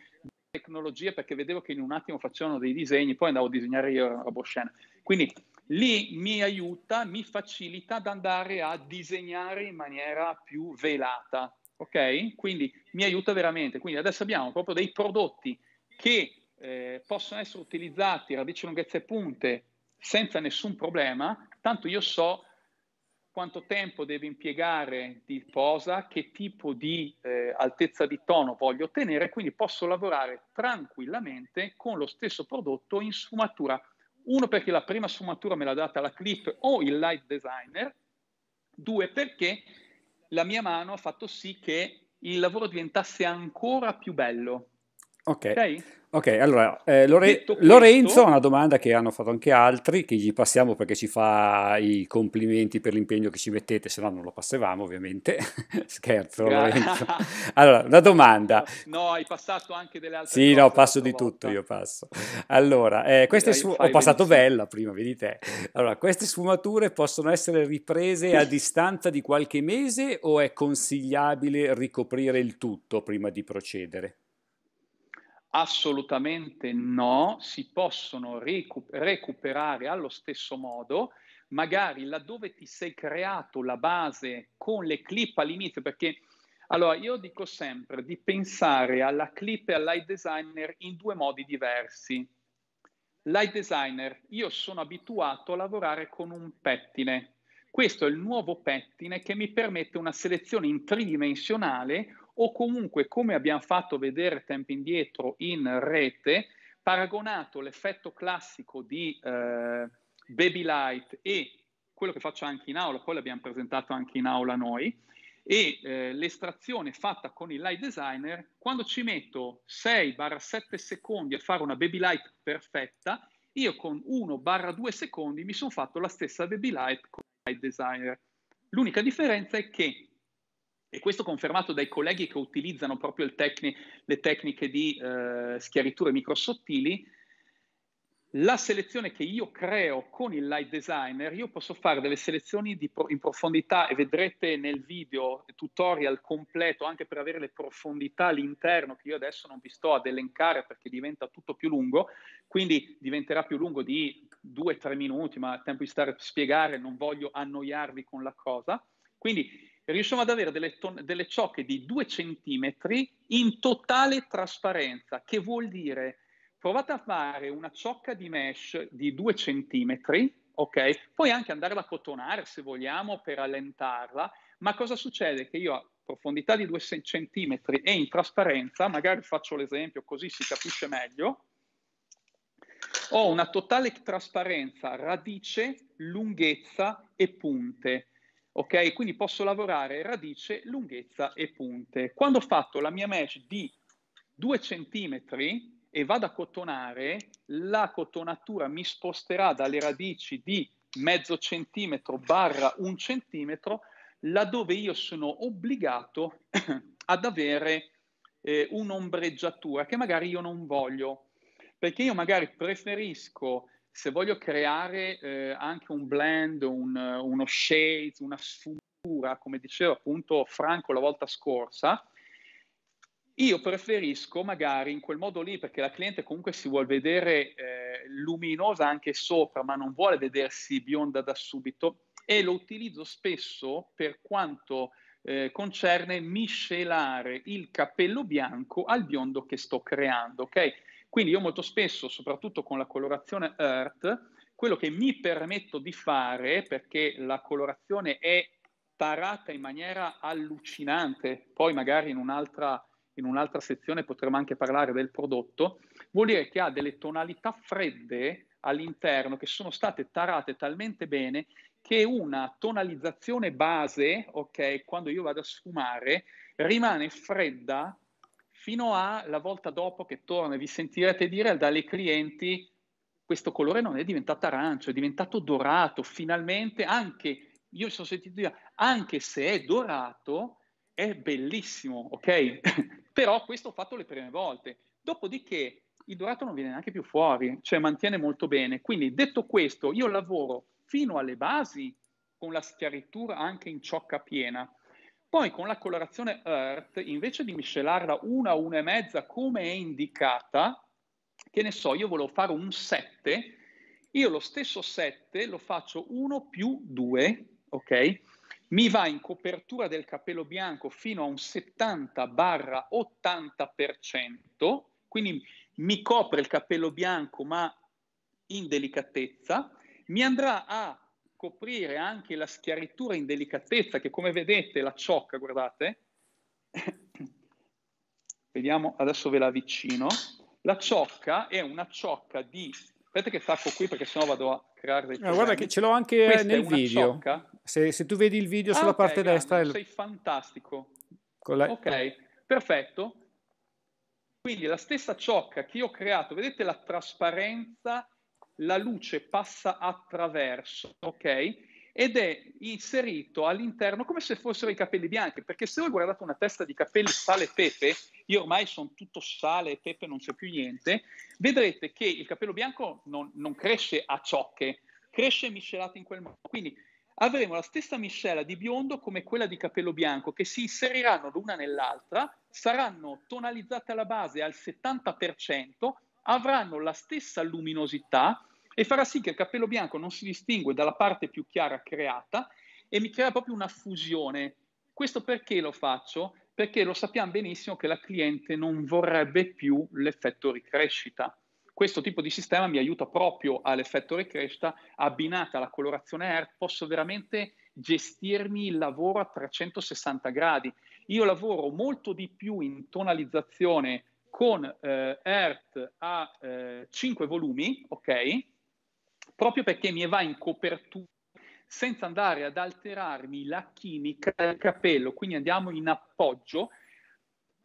tecnologie perché vedevo che in un attimo facevano dei disegni, poi andavo a disegnare io una roba oscena. Quindi lì mi aiuta, mi facilita ad andare a disegnare in maniera più velata, ok? Quindi mi aiuta veramente. Quindi adesso abbiamo proprio dei prodotti che eh, possono essere utilizzati, radici, lunghezze e punte, senza nessun problema, tanto io so quanto tempo devo impiegare di posa, che tipo di eh, altezza di tono voglio ottenere, quindi posso lavorare tranquillamente con lo stesso prodotto in sfumatura. Uno perché la prima sfumatura me l'ha data la clip o il light designer, due perché la mia mano ha fatto sì che il lavoro diventasse ancora più bello,
Ok. okay? allora, eh, Lore- questo, Lorenzo ha una domanda che hanno fatto anche altri, che gli passiamo perché ci fa i complimenti per l'impegno che ci mettete, se no non lo passevamo ovviamente. Scherzo, Lorenzo. Allora, una domanda.
No, hai passato anche delle altre
Sì, no, passo di volta. tutto, io passo. Allora, eh, queste Dai, ho passato benissimo. bella prima, vedi te. Allora, queste sfumature possono essere riprese a distanza di qualche mese o è consigliabile ricoprire il tutto prima di procedere?
Assolutamente no, si possono recu- recuperare allo stesso modo, magari laddove ti sei creato la base con le clip all'inizio, perché allora io dico sempre di pensare alla clip e all'eye designer in due modi diversi. L'eye designer, io sono abituato a lavorare con un pettine. Questo è il nuovo pettine che mi permette una selezione in tridimensionale o comunque come abbiamo fatto vedere tempo indietro in rete, paragonato l'effetto classico di eh, baby light e quello che faccio anche in aula, poi l'abbiamo presentato anche in aula noi, e eh, l'estrazione fatta con il light designer, quando ci metto 6-7 secondi a fare una baby light perfetta, io con 1-2 secondi mi sono fatto la stessa baby light con il light designer. L'unica differenza è che e questo confermato dai colleghi che utilizzano proprio tecni- le tecniche di eh, schiariture microsottili. La selezione che io creo con il light designer, io posso fare delle selezioni pro- in profondità e vedrete nel video tutorial completo anche per avere le profondità all'interno che io adesso non vi sto ad elencare perché diventa tutto più lungo, quindi diventerà più lungo di 2-3 minuti, ma a tempo di stare a spiegare, non voglio annoiarvi con la cosa. Quindi riusciamo ad avere delle, ton- delle ciocche di 2 cm in totale trasparenza, che vuol dire provate a fare una ciocca di mesh di 2 cm, ok? Poi anche andarla a cotonare se vogliamo per allentarla, ma cosa succede? Che io a profondità di 2 cm e in trasparenza, magari faccio l'esempio così si capisce meglio, ho una totale trasparenza radice, lunghezza e punte ok? Quindi posso lavorare radice, lunghezza e punte. Quando ho fatto la mia mesh di 2 cm e vado a cotonare, la cotonatura mi sposterà dalle radici di mezzo centimetro barra un centimetro, laddove io sono obbligato ad avere eh, un'ombreggiatura che magari io non voglio, perché io magari preferisco se voglio creare eh, anche un blend, un, uno shade, una sfumatura, come diceva appunto Franco la volta scorsa, io preferisco magari in quel modo lì, perché la cliente comunque si vuole vedere eh, luminosa anche sopra, ma non vuole vedersi bionda da subito, e lo utilizzo spesso per quanto eh, concerne miscelare il capello bianco al biondo che sto creando, ok? Quindi io molto spesso, soprattutto con la colorazione Earth, quello che mi permetto di fare, perché la colorazione è tarata in maniera allucinante, poi magari in un'altra, in un'altra sezione potremo anche parlare del prodotto, vuol dire che ha delle tonalità fredde all'interno che sono state tarate talmente bene che una tonalizzazione base, ok, quando io vado a sfumare, rimane fredda fino alla volta dopo che torna e vi sentirete dire dalle clienti questo colore non è diventato arancio, è diventato dorato, finalmente anche, io sono sentito dire, anche se è dorato, è bellissimo, ok? Però questo ho fatto le prime volte. Dopodiché il dorato non viene neanche più fuori, cioè mantiene molto bene. Quindi detto questo, io lavoro fino alle basi con la schiaritura anche in ciocca piena, poi con la colorazione Earth, invece di miscelarla una, a una e mezza come è indicata, che ne so, io volevo fare un 7, io lo stesso 7 lo faccio 1 più 2, ok? Mi va in copertura del capello bianco fino a un 70-80%, quindi mi copre il capello bianco ma in delicatezza, mi andrà a coprire anche la schiaritura in delicatezza che come vedete la ciocca, guardate, vediamo, adesso ve la avvicino, la ciocca è una ciocca di, aspetta che stacco qui perché sennò vado a creare dei problemi. Guarda che ce l'ho anche Questa nel video,
se, se, tu vedi il video ah, sulla okay, parte grande, destra. Sei il...
fantastico, la... ok, perfetto. Quindi la stessa ciocca che io ho creato, vedete la trasparenza la luce passa attraverso, ok? ed è inserito all'interno come se fossero i capelli bianchi, perché se voi guardate una testa di capelli sale e pepe, io ormai sono tutto sale e pepe, non c'è più niente, vedrete che il capello bianco non, non cresce a ciocche, cresce miscelato in quel modo. Quindi avremo la stessa miscela di biondo come quella di capello bianco, che si inseriranno l'una nell'altra, saranno tonalizzate alla base al 70%, avranno la stessa luminosità e farà sì che il capello bianco non si distingue dalla parte più chiara creata e mi crea proprio una fusione. Questo perché lo faccio? Perché lo sappiamo benissimo che la cliente non vorrebbe più l'effetto ricrescita. Questo tipo di sistema mi aiuta proprio all'effetto ricrescita abbinata alla colorazione air, posso veramente gestirmi il lavoro a 360 gradi. Io lavoro molto di più in tonalizzazione con eh, ERT a eh, 5 volumi, ok? Proprio perché mi va in copertura senza andare ad alterarmi la chimica del capello, quindi andiamo in appoggio,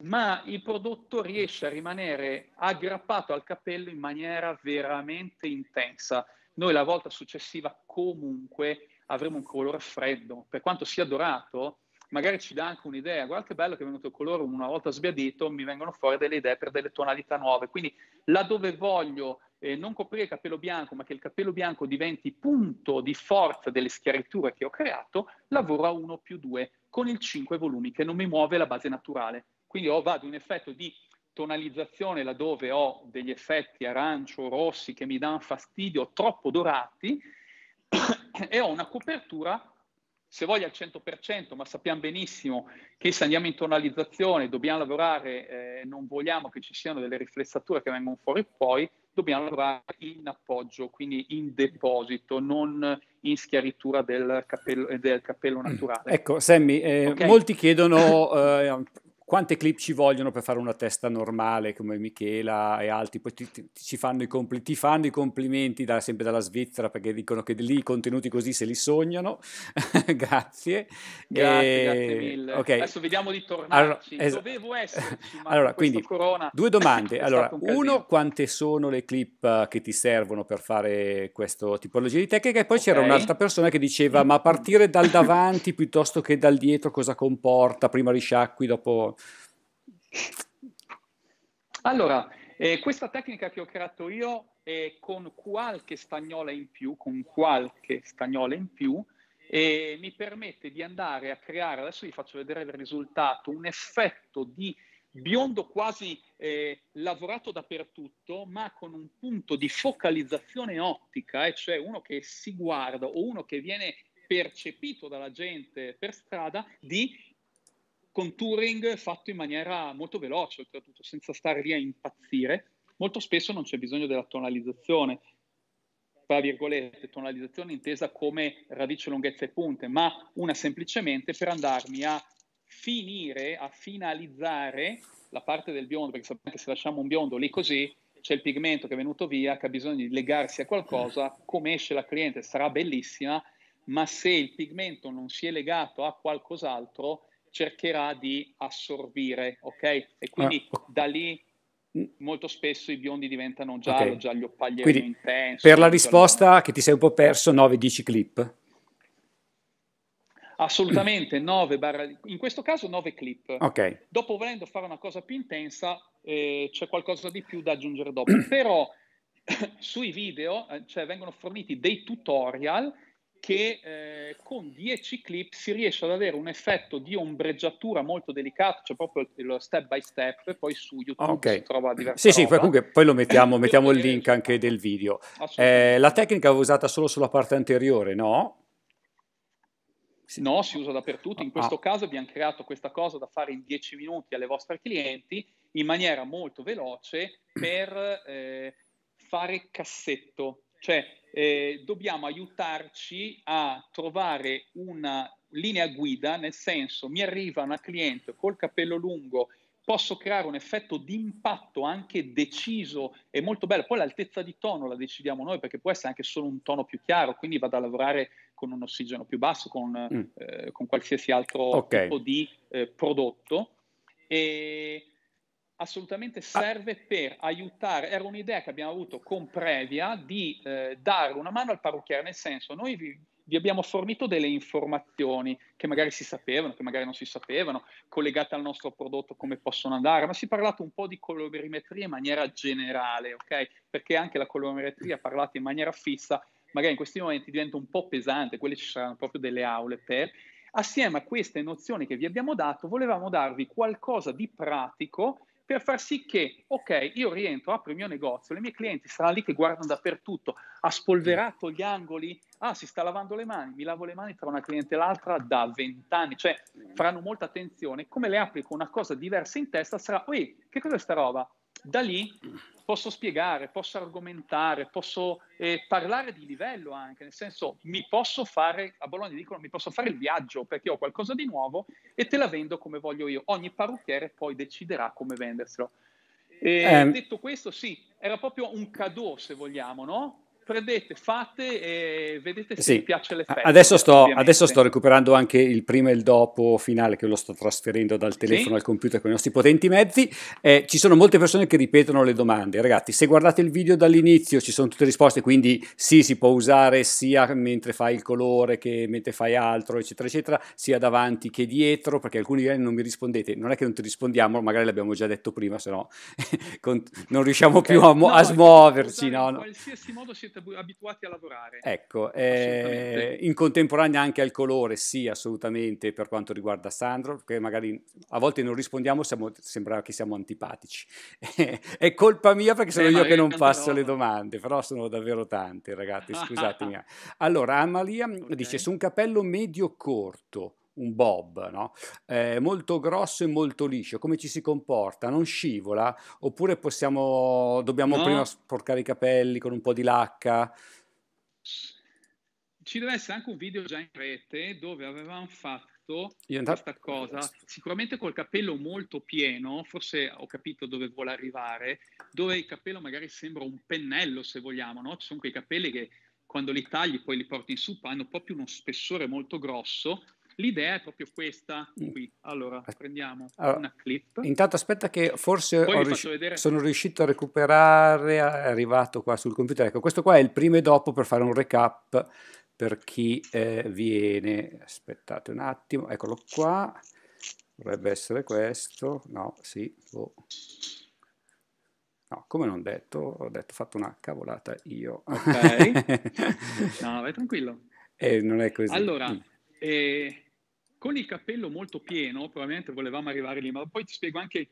ma il prodotto riesce a rimanere aggrappato al capello in maniera veramente intensa. Noi la volta successiva comunque avremo un colore freddo, per quanto sia dorato, magari ci dà anche un'idea. Guarda che bello che è venuto il colore, una volta sbiadito mi vengono fuori delle idee per delle tonalità nuove. Quindi laddove voglio eh, non coprire il capello bianco, ma che il capello bianco diventi punto di forza delle schiariture che ho creato, lavoro a 1 più 2 con il 5 volumi che non mi muove la base naturale. Quindi ho, oh, vado in effetto di tonalizzazione laddove ho degli effetti arancio, rossi che mi danno fastidio, troppo dorati e ho una copertura se voglia al 100%, ma sappiamo benissimo che se andiamo in tonalizzazione, dobbiamo lavorare, eh, non vogliamo che ci siano delle riflessature che vengono fuori poi, dobbiamo lavorare in appoggio, quindi in deposito, non in schiaritura del cappello, del cappello mm. naturale. Ecco,
Sammy, eh, okay. molti chiedono, eh, quante clip ci vogliono per fare una testa normale come Michela e altri, poi ti, ti, ti fanno, i compl- ti fanno i complimenti da, sempre dalla Svizzera perché dicono che lì i contenuti così se li sognano, grazie. Grazie, e... grazie mille. Okay. Adesso vediamo di tornarci, allora, es- dovevo esserci, allora, quindi, corona... Due domande, allora, un uno quante sono le clip eh, che ti servono per fare questa tipologia di tecnica e poi okay. c'era un'altra persona che diceva ma partire dal davanti piuttosto che dal dietro cosa comporta, prima risciacqui, dopo...
Allora, eh, questa tecnica che ho creato io eh, con qualche stagnola in più, con qualche stagnola in più, eh, mi permette di andare a creare, adesso vi faccio vedere il risultato, un effetto di biondo quasi eh, lavorato dappertutto, ma con un punto di focalizzazione ottica, eh, cioè uno che si guarda o uno che viene percepito dalla gente per strada di con touring fatto in maniera molto veloce, oltretutto, senza stare lì a impazzire. Molto spesso non c'è bisogno della tonalizzazione, tra virgolette, tonalizzazione intesa come radice, lunghezza e punte, ma una semplicemente per andarmi a finire, a finalizzare la parte del biondo, perché sapete che se lasciamo un biondo lì così, c'è il pigmento che è venuto via, che ha bisogno di legarsi a qualcosa, come esce la cliente sarà bellissima, ma se il pigmento non si è legato a qualcos'altro, cercherà di assorbire, ok? E ah, quindi ah. da lì molto spesso i biondi diventano giallo, okay. giallo paglierino intenso. Per la risposta giallo... che
ti sei un po' perso, 9-10 clip.
Assolutamente, 9 barra, in questo caso 9 clip. Okay. Dopo volendo fare una cosa più intensa, eh, c'è qualcosa di più da aggiungere dopo. Però sui video eh, cioè, vengono forniti dei tutorial che eh, con 10 clip si riesce ad avere un effetto di ombreggiatura molto delicato, cioè proprio lo step by step, poi su YouTube okay. si trova diversa Sì, roba. sì, poi comunque
poi lo mettiamo, mettiamo il link anche del video. Eh, la tecnica va usata solo sulla parte anteriore, no?
No, si usa dappertutto. In ah. questo ah. caso abbiamo creato questa cosa da fare in 10 minuti alle vostre clienti in maniera molto veloce per eh, fare cassetto cioè, eh, dobbiamo aiutarci a trovare una linea guida, nel senso mi arriva una cliente col capello lungo, posso creare un effetto di impatto anche deciso e molto bello. Poi l'altezza di tono la decidiamo noi perché può essere anche solo un tono più chiaro, quindi vado a lavorare con un ossigeno più basso, con, mm. eh, con qualsiasi altro okay. tipo di eh, prodotto. E assolutamente ah. serve per aiutare, era un'idea che abbiamo avuto con Previa di eh, dare una mano al parrucchiere, nel senso noi vi, vi, abbiamo fornito delle informazioni che magari si sapevano, che magari non si sapevano, collegate al nostro prodotto come possono andare, ma si è parlato un po' di colorimetria in maniera generale, ok? Perché anche la colorimetria parlata in maniera fissa, magari in questi momenti diventa un po' pesante, quelle ci saranno proprio delle aule per... Assieme a queste nozioni che vi abbiamo dato, volevamo darvi qualcosa di pratico per far sì che, ok, io rientro, apro il mio negozio, le mie clienti saranno lì che guardano dappertutto, ha spolverato gli angoli, ah, si sta lavando le mani, mi lavo le mani tra una cliente e l'altra da vent'anni, cioè mm. faranno molta attenzione, come le applico una cosa diversa in testa sarà, ui, che cos'è sta roba? Da lì posso spiegare, posso argomentare, posso eh, parlare di livello anche, nel senso mi posso fare, a Bologna dicono mi posso fare il viaggio perché ho qualcosa di nuovo e te la vendo come voglio io. Ogni parrucchiere poi deciderà come venderselo. Eh. Detto questo, sì, era proprio un cadeau se vogliamo, no? prendete, fate e vedete se sì. vi piace l'effetto. Adesso sto, adesso
sto, recuperando anche il prima e il dopo finale che lo sto trasferendo dal telefono sì. al computer con i nostri potenti mezzi. Eh, ci sono molte persone che ripetono le domande. Ragazzi, se guardate il video dall'inizio ci sono tutte le risposte, quindi sì, si può usare sia mentre fai il colore che mentre fai altro, eccetera, eccetera, sia davanti che dietro, perché alcuni di non mi rispondete. Non è che non ti rispondiamo, magari l'abbiamo già detto prima, se no non riusciamo okay. più a, mo- no, a smuoverci. No, no. In
qualsiasi modo siete ab-
abituati a lavorare. Ecco, eh, in contemporanea anche al colore, sì, assolutamente, per quanto riguarda Sandro, perché magari a volte non rispondiamo, siamo, sembra che siamo antipatici. È colpa mia perché sono eh, io che non passo no. le domande, però sono davvero tante, ragazzi, scusatemi. Ah. allora, Amalia okay. dice, su un capello medio corto, un bob, no? eh, molto grosso e molto liscio, come ci si comporta? Non scivola? Oppure possiamo, dobbiamo no. prima sporcare i capelli con un po' di lacca?
Ci deve essere anche un video già in rete dove avevamo fatto questa cosa, sicuramente col capello molto pieno, forse ho capito dove vuole arrivare, dove il capello magari sembra un pennello se vogliamo, no? Ci sono quei capelli che quando li tagli poi li porti in su, hanno proprio uno spessore molto grosso L'idea è proprio questa mm. qui. Allora, prendiamo allora, una clip.
Intanto aspetta che forse rius- sono riuscito a recuperare, è arrivato qua sul computer. Ecco, questo qua è il primo e dopo per fare un recap per chi eh, viene. Aspettate un attimo, eccolo qua. Dovrebbe essere questo. No, sì. Oh. No, come non detto, ho detto, ho fatto una cavolata io. Ok. no, vai tranquillo.
Eh, non è così. Allora, mm. eh, con il cappello molto pieno, probabilmente volevamo arrivare lì, ma poi ti spiego anche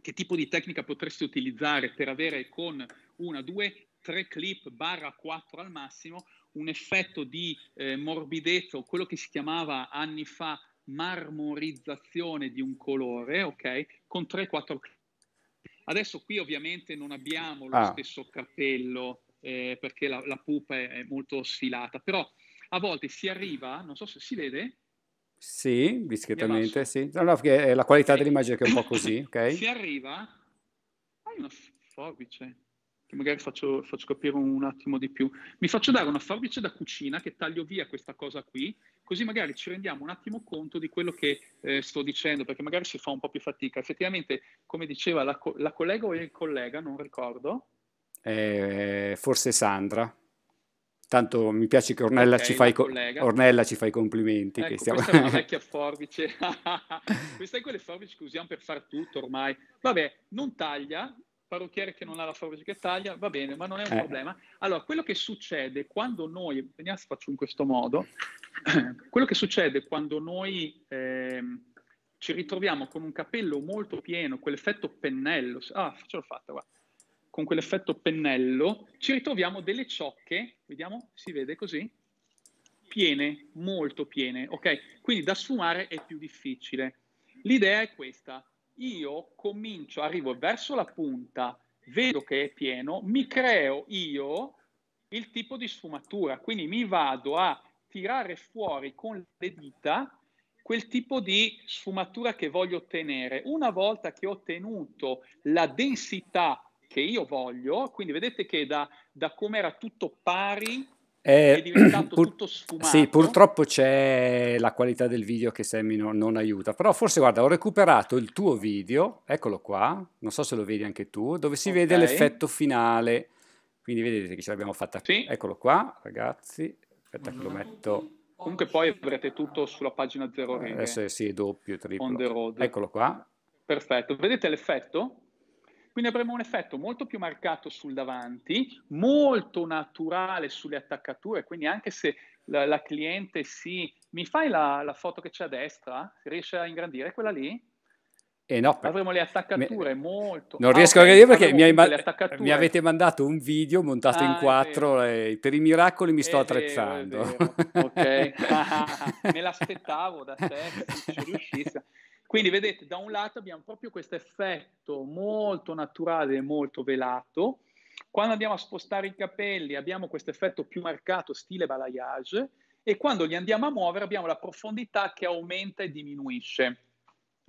che tipo di tecnica potresti utilizzare per avere con una, due, tre clip, barra quattro al massimo, un effetto di eh, morbidezza o quello che si chiamava anni fa marmorizzazione di un colore, ok? Con 3-4 Adesso qui ovviamente non abbiamo lo ah. stesso cappello eh, perché la, la pupa è, è molto sfilata, però a volte si arriva, non so se si vede,
sì, discretamente, sì. No, no, perché è la qualità okay. dell'immagine che è un po' così, ok? Si
arriva a ah, una forbice, che magari faccio, faccio capire un attimo di più. Mi faccio dare una forbice da cucina che taglio via questa cosa qui, così magari ci rendiamo un attimo conto di quello che eh, sto dicendo, perché magari si fa un po' più fatica. Effettivamente, come diceva la, co- la collega o il collega, non ricordo.
Eh, forse Sandra. Tanto mi piace che Ornella, okay, ci, fai co- Ornella ci fa i complimenti. Ecco, stiamo... Questa è una
vecchia forbice. questa è quelle forbici che usiamo per fare tutto ormai. Vabbè, non taglia, parrucchiere che non ha la forbice che taglia, va bene, ma non è un eh. problema. Allora, quello che succede quando noi, vediamo se faccio in questo modo, quello che succede quando noi eh, ci ritroviamo con un capello molto pieno, quell'effetto pennello, ah, ce l'ho fatta, guarda con quell'effetto pennello, ci ritroviamo delle ciocche, vediamo, si vede così, piene, molto piene, ok? Quindi da sfumare è più difficile. L'idea è questa, io comincio, arrivo verso la punta, vedo che è pieno, mi creo io il tipo di sfumatura, quindi mi vado a tirare fuori con le dita quel tipo di sfumatura che voglio ottenere. Una volta che ho ottenuto la densità che io voglio, quindi vedete che da, da come era tutto pari
eh, è diventato pur, tutto sfumato. Sì, purtroppo c'è la qualità del video che Sammy non, non, aiuta, però forse guarda, ho recuperato il tuo video, eccolo qua, non so se lo vedi anche tu, dove si okay. vede l'effetto finale, quindi vedete che ce l'abbiamo fatta, sì. eccolo qua ragazzi, aspetta che lo metto.
Comunque poi avrete tutto sulla pagina 0 righe. Adesso
sì, è doppio, triplo. Eccolo qua.
Perfetto, vedete l'effetto? Quindi avremo un effetto molto più marcato sul davanti, molto naturale sulle attaccature, quindi anche se la, la cliente si... Mi fai la, la foto che c'è a destra? Riesce a ingrandire quella lì? Eh no, avremo le attaccature me... molto... Non riesco ah, okay. a capire perché mi, hai ma... mi avete
mandato un video montato ah, in quattro e per i miracoli mi sto è attrezzando. Vero, vero. ok, me l'aspettavo da te, se ci
riuscisse. Quindi vedete, da un lato abbiamo proprio questo effetto molto naturale e molto velato. Quando andiamo a spostare i capelli abbiamo questo effetto più marcato, stile balayage, e quando li andiamo a muovere abbiamo la profondità che aumenta e diminuisce.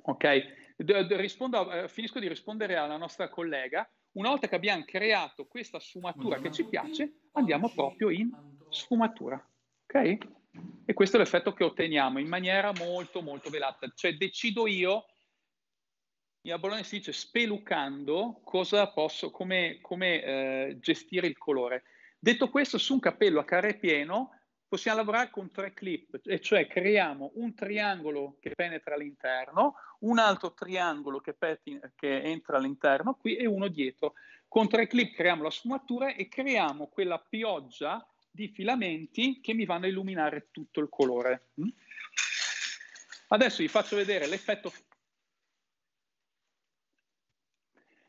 Ok? Rispondo, eh, finisco di rispondere alla nostra collega. Una volta che abbiamo creato questa sfumatura che ci piace, andiamo proprio in sfumatura. Ok? E questo è l'effetto che otteniamo in maniera molto molto velata, cioè decido io, in a Bologna si dice spelucando, cosa posso, come, come eh, gestire il colore. Detto questo, su un capello a carre pieno possiamo lavorare con tre clip, e cioè creiamo un triangolo che penetra all'interno, un altro triangolo che, petina, che entra all'interno qui e uno dietro. Con tre clip creiamo la sfumatura e creiamo quella pioggia di filamenti che mi vanno a illuminare tutto il colore. Mm? Adesso vi faccio vedere l'effetto.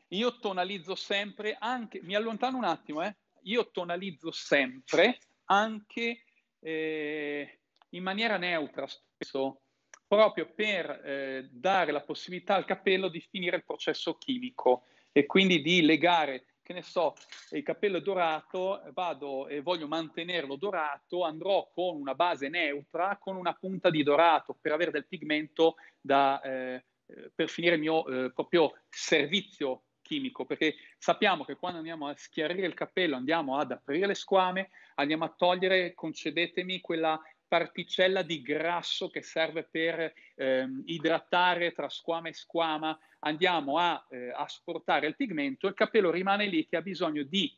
Io tonalizzo sempre anche, mi allontano un attimo, eh? io tonalizzo sempre anche eh, in maniera neutra spesso, proprio per eh, dare la possibilità al capello di finire il processo chimico e quindi di legare che ne so, il capello è dorato, vado e voglio mantenerlo dorato, andrò con una base neutra, con una punta di dorato per avere del pigmento da, eh, eh per finire il mio eh, proprio servizio chimico, perché sappiamo che quando andiamo a schiarire il capello andiamo ad aprire le squame, andiamo a togliere, concedetemi, quella particella di grasso che serve per ehm, idratare tra squama e squama, andiamo a eh, asportare il pigmento, il capello rimane lì che ha bisogno di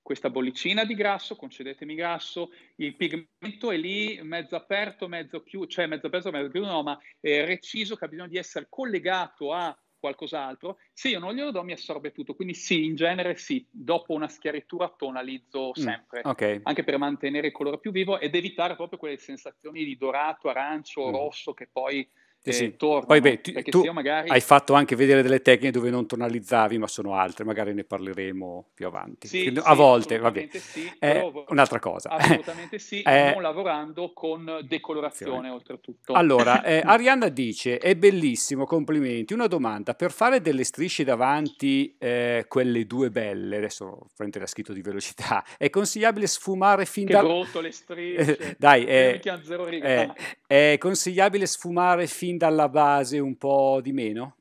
questa bollicina di grasso, concedetemi grasso, il pigmento è lì mezzo aperto, mezzo chiuso, cioè mezzo aperto, mezzo chiuso, no, ma eh, reciso che ha bisogno di essere collegato a qualcos'altro, se io non glielo do mi assorbe tutto, quindi sì, in genere sì, dopo una schiaritura tonalizzo mm, sempre, mm, okay. anche per mantenere il colore più vivo ed evitare proprio quelle sensazioni di dorato, arancio, mm. rosso che poi eh, sì. tornano. Poi, beh, ti, tu magari... hai
fatto anche vedere delle tecniche dove non tonalizzavi, ma sono altre, magari ne parleremo più avanti. Sì, a volte, va bene. Sì, eh, un'altra cosa. Assolutamente sì, eh, non
lavorando con decolorazione oltretutto. Allora, eh, Arianna
dice, è bellissimo, complimenti. Una domanda, per fare delle strisce davanti, eh, quelle due belle, adesso prendete la scritto di velocità, è consigliabile sfumare fin da... Che brutto le strisce! Dai, è, è, eh, è consigliabile sfumare fin fin dalla base un po' di meno?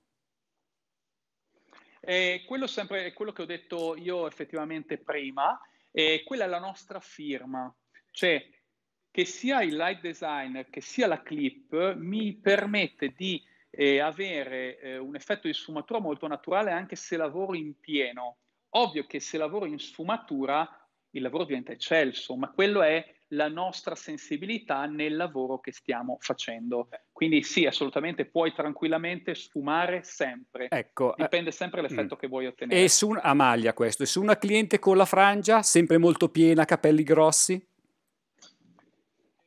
Eh, quello sempre è quello che ho detto io effettivamente prima, eh, quella è la nostra firma, cioè che sia il light design che sia la clip mi permette di eh, avere eh, un effetto di sfumatura molto naturale anche se lavoro in pieno. Ovvio che se lavoro in sfumatura il lavoro diventa eccelso, ma quello è la nostra sensibilità nel lavoro che stiamo facendo. Quindi sì, assolutamente puoi tranquillamente sfumare sempre. Ecco, eh, Dipende sempre dall'effetto eh, mm. che vuoi ottenere. E
su una maglia questo, e su una cliente con la frangia sempre molto piena, capelli grossi?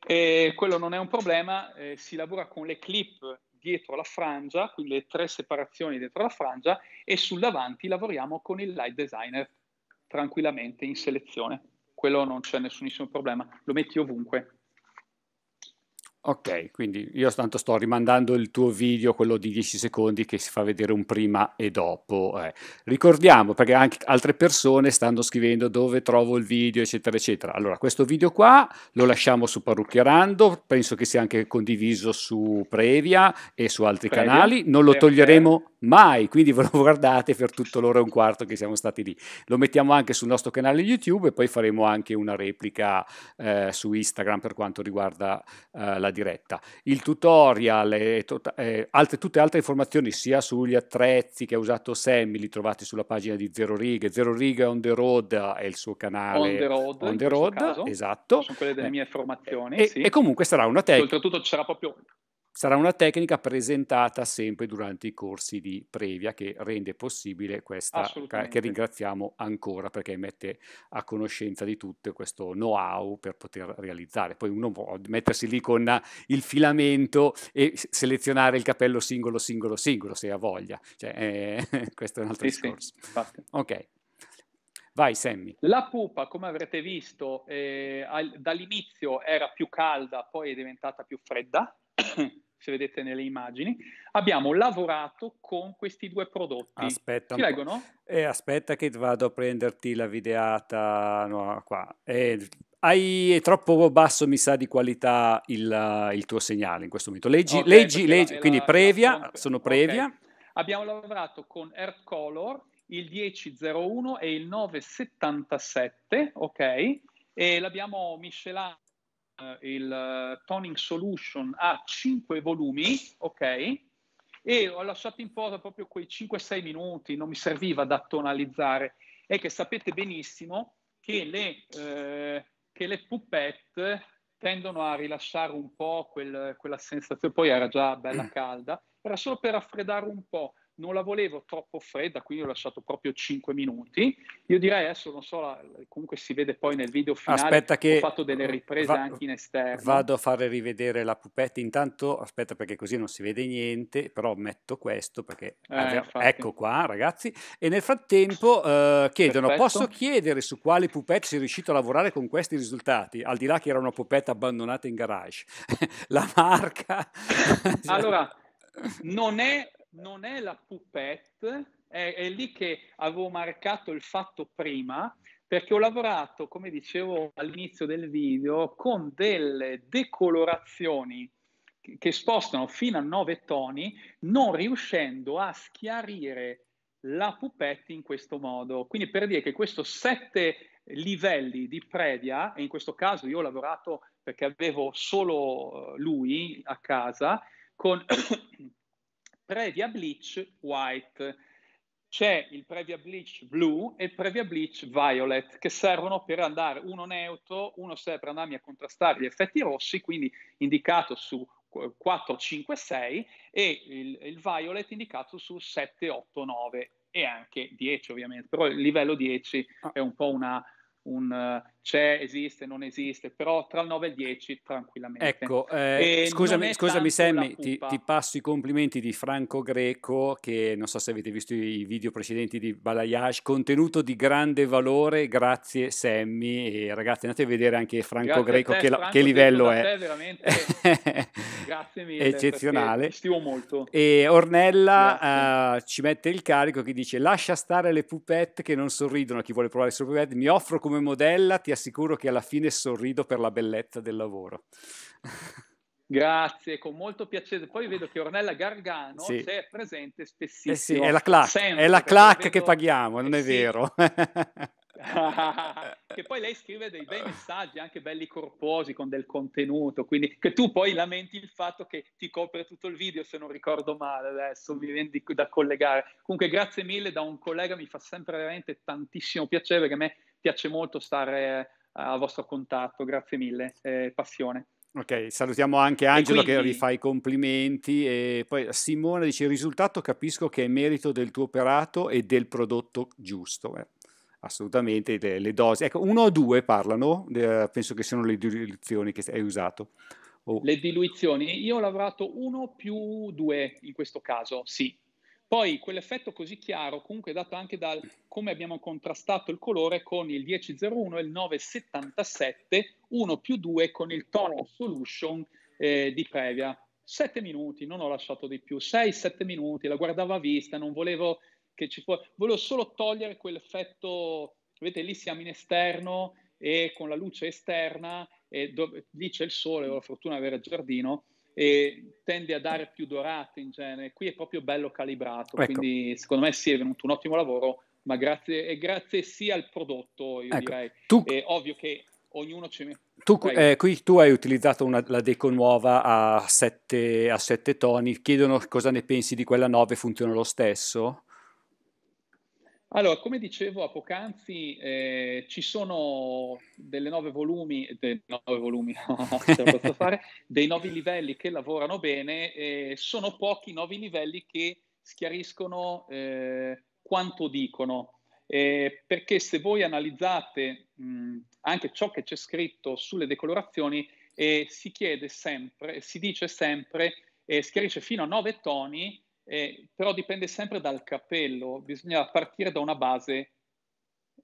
E eh, quello non è un problema, eh, si lavora con le clip dietro la frangia, quindi le tre separazioni dietro la frangia e sul davanti lavoriamo con il light designer tranquillamente in selezione. Quello non c'è nessunissimo problema, lo metti ovunque.
Ok, quindi io tanto sto rimandando il tuo video, quello di 10 secondi che si fa vedere un prima e dopo. Eh. Ricordiamo, perché anche altre persone stanno scrivendo dove trovo il video, eccetera, eccetera. Allora, questo video qua lo lasciamo su Parrucchierando, penso che sia anche condiviso su Previa e su altri Previa. canali. Non lo toglieremo... toglieremo mai, quindi ve lo guardate per tutto l'ora e un quarto che siamo stati lì. Lo mettiamo anche sul nostro canale YouTube e poi faremo anche una replica eh, su Instagram per quanto riguarda eh, la diretta. Il tutorial e eh, altre, tutte altre informazioni sia sugli attrezzi che ha usato Sammy li trovate sulla pagina di Zero Righe. Zero Righe On The Road è il suo canale. On The Road. On the road esatto.
Sono quelle delle eh, mie formazioni. E, sì. e comunque
sarà una tecnica.
Oltretutto c'era proprio
Sarà una tecnica presentata sempre durante i corsi di previa che rende possibile questa, che ringraziamo ancora perché mette a conoscenza di tutto questo know-how per poter realizzare. Poi uno può mettersi lì con il filamento e selezionare il capello singolo, singolo, singolo se ha voglia. Cioè, eh, questo è un altro sì, discorso. Sì, ok. Vai Sammy.
La pupa, come avrete visto, eh, al, dall'inizio era più calda, poi è diventata più fredda se vedete nelle immagini, abbiamo lavorato con questi due prodotti. Aspetta, Ti no? Eh,
aspetta che vado a prenderti la videata no, qua. Eh, hai, è troppo basso, mi sa, di qualità il, il tuo segnale in questo momento. Leggi, okay, leggi, leggi la, quindi la, previa, la sono previa.
Okay. Abbiamo lavorato con Earth Color, il 1001 e il 977, ok? E l'abbiamo miscelato eh, il eh, Toning Solution a 5 volumi, ok? E ho lasciato in posa proprio quei 5-6 minuti, non mi serviva da tonalizzare. È che sapete benissimo che le, eh, che le poupette tendono a rilasciare un po' quel, quella sensazione, poi era già bella calda, era solo per raffreddare un po' non la volevo troppo fredda, quindi ho lasciato proprio 5 minuti. Io direi adesso, non so, comunque si vede poi nel video finale, aspetta che ho fatto delle riprese va- anche in esterno. Vado
a fare rivedere la pupetta, intanto aspetta perché così non si vede niente, però metto questo perché eh, ecco qua ragazzi. E nel frattempo eh, chiedono, Perfetto. posso chiedere su quale pupetta sei riuscito a lavorare con questi risultati? Al di là che era una pupetta abbandonata in garage. la marca...
allora... Non è non è la poupette, è, è lì che avevo marcato il fatto prima, perché ho lavorato, come dicevo all'inizio del video, con delle decolorazioni che spostano fino a 9 toni, non riuscendo a schiarire la pupetta in questo modo. Quindi per dire che questo 7 livelli di previa, e in questo caso io ho lavorato perché avevo solo lui a casa, con previa bleach white. C'è il previa bleach blu e il previa bleach violet che servono per andare uno neutro, uno serve per andarmi a contrastare gli effetti rossi, quindi indicato su 4, 5, 6 e il, il violet indicato su 7, 8, 9 e anche 10 ovviamente, però il livello 10 ah. è un po' una, un, c'è, esiste, non esiste, però tra il 9 e il 10 tranquillamente. Ecco, eh, scusami, scusami Sammy, ti, ti,
passo i complimenti di Franco Greco, che non so se avete visto i video precedenti di Balayage, contenuto di grande valore, grazie Sammy, e ragazzi andate a vedere anche Franco grazie Greco, te, che, Franco, che, livello è. Te, veramente, grazie mille. Eccezionale. Stimo molto. E Ornella uh, ci mette il carico che dice lascia stare le pupette che non sorridono a chi vuole provare le sue pupette, mi offro come modella, ti ti assicuro che alla fine sorrido per la bellezza del lavoro.
Grazie, con molto piacere. Poi vedo che Ornella
Gargano sì.
c'è presente spessissimo. Eh sì, è la clac, è la clac vedo... che
paghiamo, non eh è sì. vero.
che poi lei scrive dei bei messaggi anche belli corposi con del contenuto quindi che tu poi lamenti il fatto che ti copre tutto il video se non ricordo male adesso mi vendi da collegare comunque grazie mille da un collega mi fa sempre veramente tantissimo piacere che a me piace molto stare eh, al vostro contatto, grazie mille, eh, passione.
Ok, salutiamo anche Angelo quindi... che rifà i complimenti e poi Simone dice il risultato capisco che è merito del tuo operato e del prodotto giusto. Eh, assolutamente, le, le, dosi. Ecco, uno o due parlano, eh, penso che siano le
diluizioni che hai usato. Oh. Le diluizioni, io ho lavorato uno più due in questo caso, sì, poi quell'effetto così chiaro comunque è dato anche dal come abbiamo contrastato il colore con il 1001 e il 977, 1 più 2 con il tono solution eh, di previa. 7 minuti, non ho lasciato di più, 6-7 minuti, la guardavo a vista, non volevo che ci fosse, volevo solo togliere quell'effetto, vedete lì siamo in esterno e con la luce esterna e dove, lì c'è il sole, ho la fortuna di avere il giardino, e tende a dare più dorate in genere. Qui è proprio bello calibrato, ecco. quindi secondo me sì, è venuto un ottimo lavoro, ma grazie, e grazie sia al prodotto, io ecco. direi. Tu... È ovvio che ognuno ci mette... Tu, eh,
qui tu hai utilizzato una, la Deco nuova a 7 toni, chiedono cosa ne pensi di quella 9, funziona lo stesso?
Allora, come dicevo a poc'anzi, eh, ci sono delle nove volumi, dei nove volumi, fare, dei nuovi livelli che lavorano bene, eh, sono pochi i nuovi livelli che schiariscono eh, quanto dicono. Eh, perché se voi analizzate mh, anche ciò che c'è scritto sulle decolorazioni, eh, si chiede sempre, si dice sempre, eh, schiarisce fino a nove toni eh, però dipende sempre dal capello, bisogna partire da una base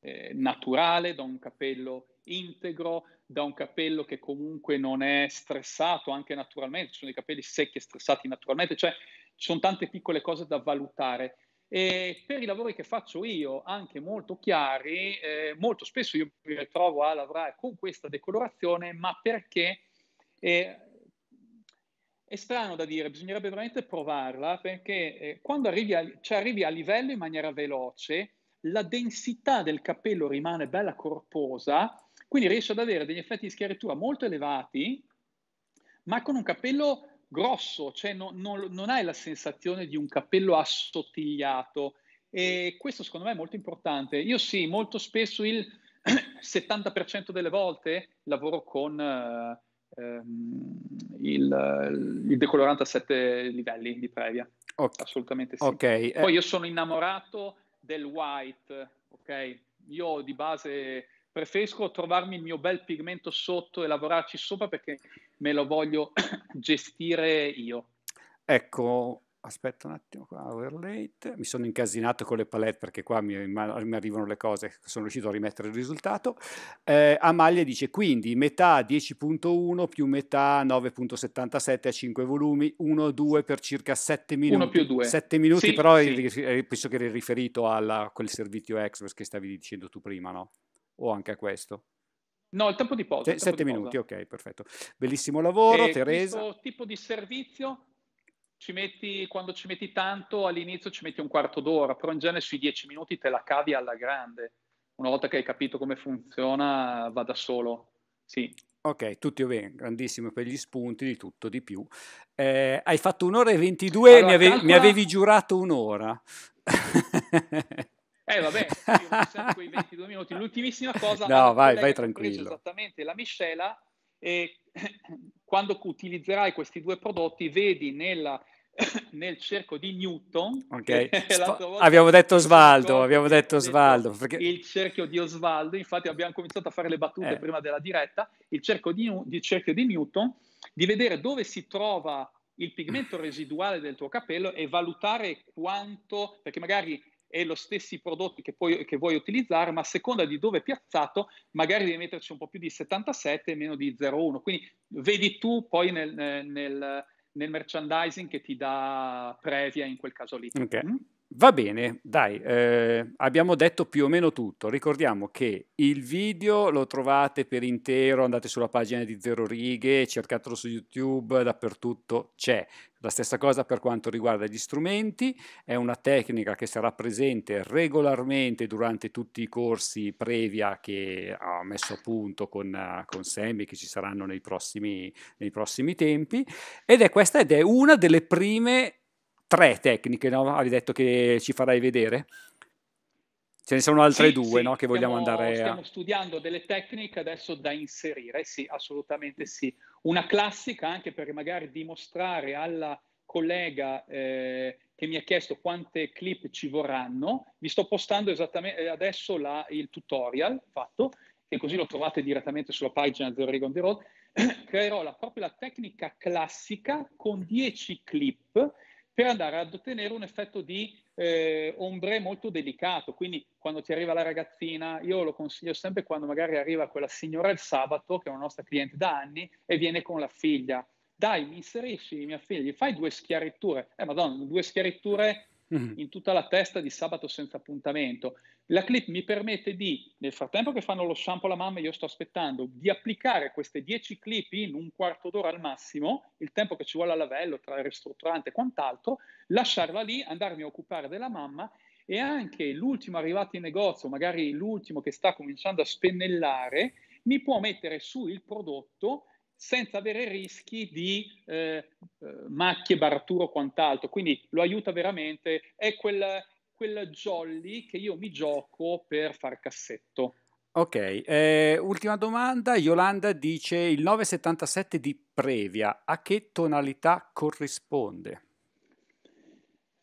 eh, naturale, da un capello integro, da un capello che comunque non è stressato anche naturalmente, ci sono i capelli secchi e stressati naturalmente, cioè ci sono tante piccole cose da valutare. E per i lavori che faccio io, anche molto chiari, eh, molto spesso io mi ritrovo a lavorare con questa decolorazione, ma perché eh, è strano da dire, bisognerebbe veramente provarla perché eh, quando arrivi a, ci cioè arrivi a livello in maniera veloce, la densità del capello rimane bella corposa, quindi riesci ad avere degli effetti di schiaritura molto elevati, ma con un capello grosso, cioè no, no, non hai la sensazione di un capello assottigliato. E questo secondo me è molto importante. Io sì, molto spesso il 70% delle volte lavoro con... Eh, ehm, il, il, decolorante a sette livelli di previa. Okay. Assolutamente sì. Okay. Eh. Poi io sono innamorato del white, ok? Io di base preferisco trovarmi il mio bel pigmento sotto e lavorarci sopra perché me lo voglio gestire io.
Ecco, aspetta un attimo qua, overlate, mi sono incasinato con le palette perché qua mi, mi arrivano le cose, sono riuscito a rimettere il risultato, eh, Amalia dice quindi metà 10.1 più metà 9.77 a 5 volumi, 1-2 per circa 7 minuti, 1 più 2. 7 minuti sì, però sì. penso che eri riferito a quel servizio Express che stavi dicendo tu prima, no? O anche a questo?
No, il tempo di posa. Sette minuti,
posa. ok, perfetto. Bellissimo lavoro, e Teresa.
Questo tipo di servizio ci metti, quando ci metti tanto all'inizio ci metti un quarto d'ora, però in genere sui dieci minuti te la cavi alla grande. Una volta che hai capito come funziona va da solo. Sì.
Ok, tutti bene, grandissimo per gli spunti, di tutto, di più. Eh, hai fatto un'ora e 22, allora, mi, avevi, calcola... mi avevi giurato un'ora. Eh vabbè, io mi quei 22 minuti. L'ultimissima cosa... No, vai, vai tranquillo.
Esattamente, la miscela e quando utilizzerai questi due prodotti vedi nella, nel cerco di Newton okay. Sp- abbiamo
detto Osvaldo abbiamo detto Osvaldo perché... il cerchio di
Osvaldo infatti abbiamo cominciato a fare le battute eh. prima della diretta il cerchio di, il cerchio di Newton di vedere dove si trova il pigmento residuale del tuo capello e valutare quanto perché magari e lo stessi prodotti che, puoi, che vuoi utilizzare, ma a seconda di dove è piazzato, magari devi metterci un po' più di 77 e meno di 0,1. Quindi vedi tu poi nel, nel, nel merchandising che ti dà previa in quel caso lì. Okay.
Mm? Va bene, dai, eh, abbiamo detto più o meno tutto. Ricordiamo che il video lo trovate per intero, andate sulla pagina di Zero Righe, cercatelo su YouTube, dappertutto c'è. La stessa cosa per quanto riguarda gli strumenti, è una tecnica che sarà presente regolarmente durante tutti i corsi previa che ho messo a punto con, con Sammy, che ci saranno nei prossimi, nei prossimi tempi, ed è questa ed è una delle prime tre tecniche, no? Avevi detto che ci farai vedere? Ce ne sono altre sì, due sì, no? che vogliamo stiamo, andare a... Stiamo
studiando delle tecniche adesso da inserire, sì, assolutamente sì. Una classica anche per magari dimostrare alla collega eh, che mi ha chiesto quante clip ci vorranno, vi sto postando esattamente eh, adesso la, il tutorial fatto, e così lo trovate direttamente sulla pagina The Oregon The Road, creerò la, proprio la tecnica classica con 10 clip per andare ad ottenere un effetto di eh, ombre molto delicato. Quindi quando ti arriva la ragazzina, io lo consiglio sempre quando magari arriva quella signora il sabato, che è una nostra cliente da anni, e viene con la figlia. Dai, mi inserisci mia figlia, gli fai due schiariture. Eh, madonna, due schiariture Mm-hmm. in tutta la testa di sabato senza appuntamento. La clip mi permette di, nel frattempo che fanno lo shampoo alla mamma, io sto aspettando, di applicare queste 10 clip in un quarto d'ora al massimo, il tempo che ci vuole al lavello, tra il ristrutturante e quant'altro, lasciarla lì, andarmi a occupare della mamma e anche l'ultimo arrivato in negozio, magari l'ultimo che sta cominciando a spennellare, mi può mettere su il prodotto senza avere rischi di eh, eh macchie, baratture o quant'altro. Quindi lo aiuta veramente, è quel, quel jolly che io mi gioco per far cassetto.
Ok, eh, ultima domanda. Yolanda dice il 977 di Previa a che tonalità corrisponde?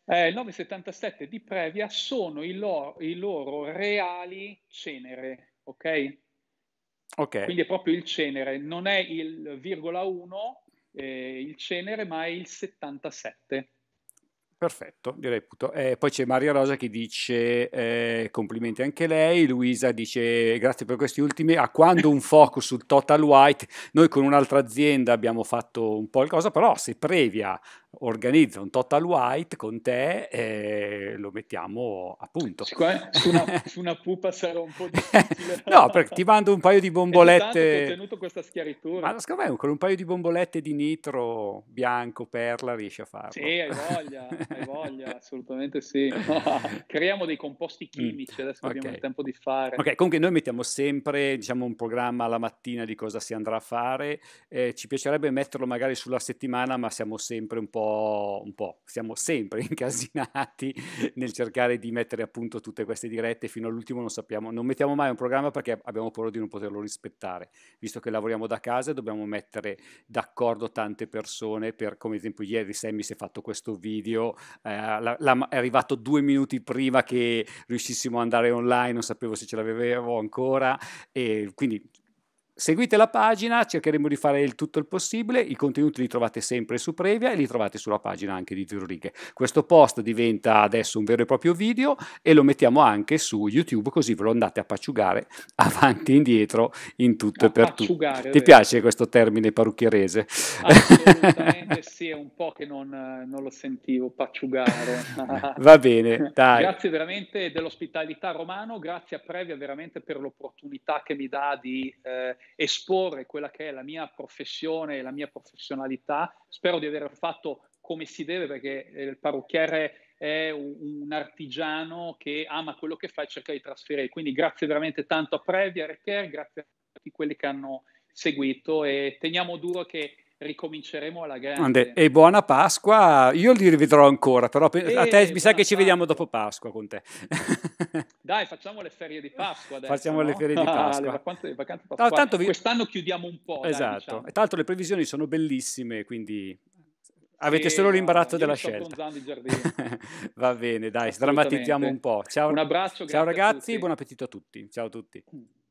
Eh, il 977 di Previa sono i loro, i loro reali cenere, ok? Okay. Quindi è proprio il cenere, non è il virgola 1, eh, il cenere, ma è il 77.
Perfetto, direi tutto. Eh, poi c'è Maria Rosa che dice eh, complimenti anche lei, Luisa dice grazie per questi ultimi, a ah, quando un focus sul total white, noi con un'altra azienda abbiamo fatto un po' il cosa, però se Previa organizza un total white con te e lo mettiamo a punto. Su una, su una
pupa sarà un po' difficile. no, perché ti mando un paio di bombolette. Ho tenuto questa schiaritura. Ma secondo me
con un paio di bombolette di nitro bianco, perla, riesci a farlo. Sì, hai
voglia, hai voglia, assolutamente sì. Creiamo dei composti mm, chimici, adesso okay. abbiamo il tempo di fare. Ok,
comunque noi mettiamo sempre diciamo, un programma alla mattina di cosa si andrà a fare. Eh, ci piacerebbe metterlo magari sulla settimana, ma siamo sempre un po' un po', siamo sempre incasinati nel cercare di mettere a punto tutte queste dirette, fino all'ultimo non sappiamo, non mettiamo mai un programma perché abbiamo paura di non poterlo rispettare, visto che lavoriamo da casa e dobbiamo mettere d'accordo tante persone per, come ad esempio ieri Sammy si è fatto questo video, eh, la, la, è arrivato due minuti prima che riuscissimo ad andare online, non sapevo se ce l'avevo ancora, e quindi Seguite la pagina, cercheremo di fare il tutto il possibile, i contenuti li trovate sempre su Previa e li trovate sulla pagina anche di Zero Questo post diventa adesso un vero e proprio video e lo mettiamo anche su YouTube così ve lo andate a pacciugare avanti e indietro in tutto a e per tutto. Ti vero. piace questo termine parrucchierese? Assolutamente
sì, è un po' che non, non lo sentivo, pacciugare. Va bene, dai. Grazie veramente dell'ospitalità romano, grazie a Previa veramente per l'opportunità che mi dà di... Eh, esporre quella che è la mia professione e la mia professionalità. Spero di aver fatto come si deve perché eh, il parrucchiere è un artigiano che ama quello che fa e cerca di trasferire. Quindi grazie veramente tanto a Previa, a Recare, grazie a tutti quelli che hanno seguito e teniamo duro che ricominceremo alla grande.
E buona Pasqua, io li rivedrò ancora, però e a te eh, mi sa che ci vediamo dopo Pasqua con te.
Dai, facciamo le ferie di Pasqua adesso, Facciamo no? le ferie di Pasqua. Ah, vacanze, vacanze Pasqua. tanto vi... Quest'anno chiudiamo un po'. Esatto, dai, diciamo. tra
l'altro le previsioni sono bellissime, quindi Avete solo l'imbarazzo della scelta.
Va bene, dai, sdrammatizziamo un po'. Ciao, un abbraccio, ciao ragazzi, buon
appetito a tutti. Ciao a tutti.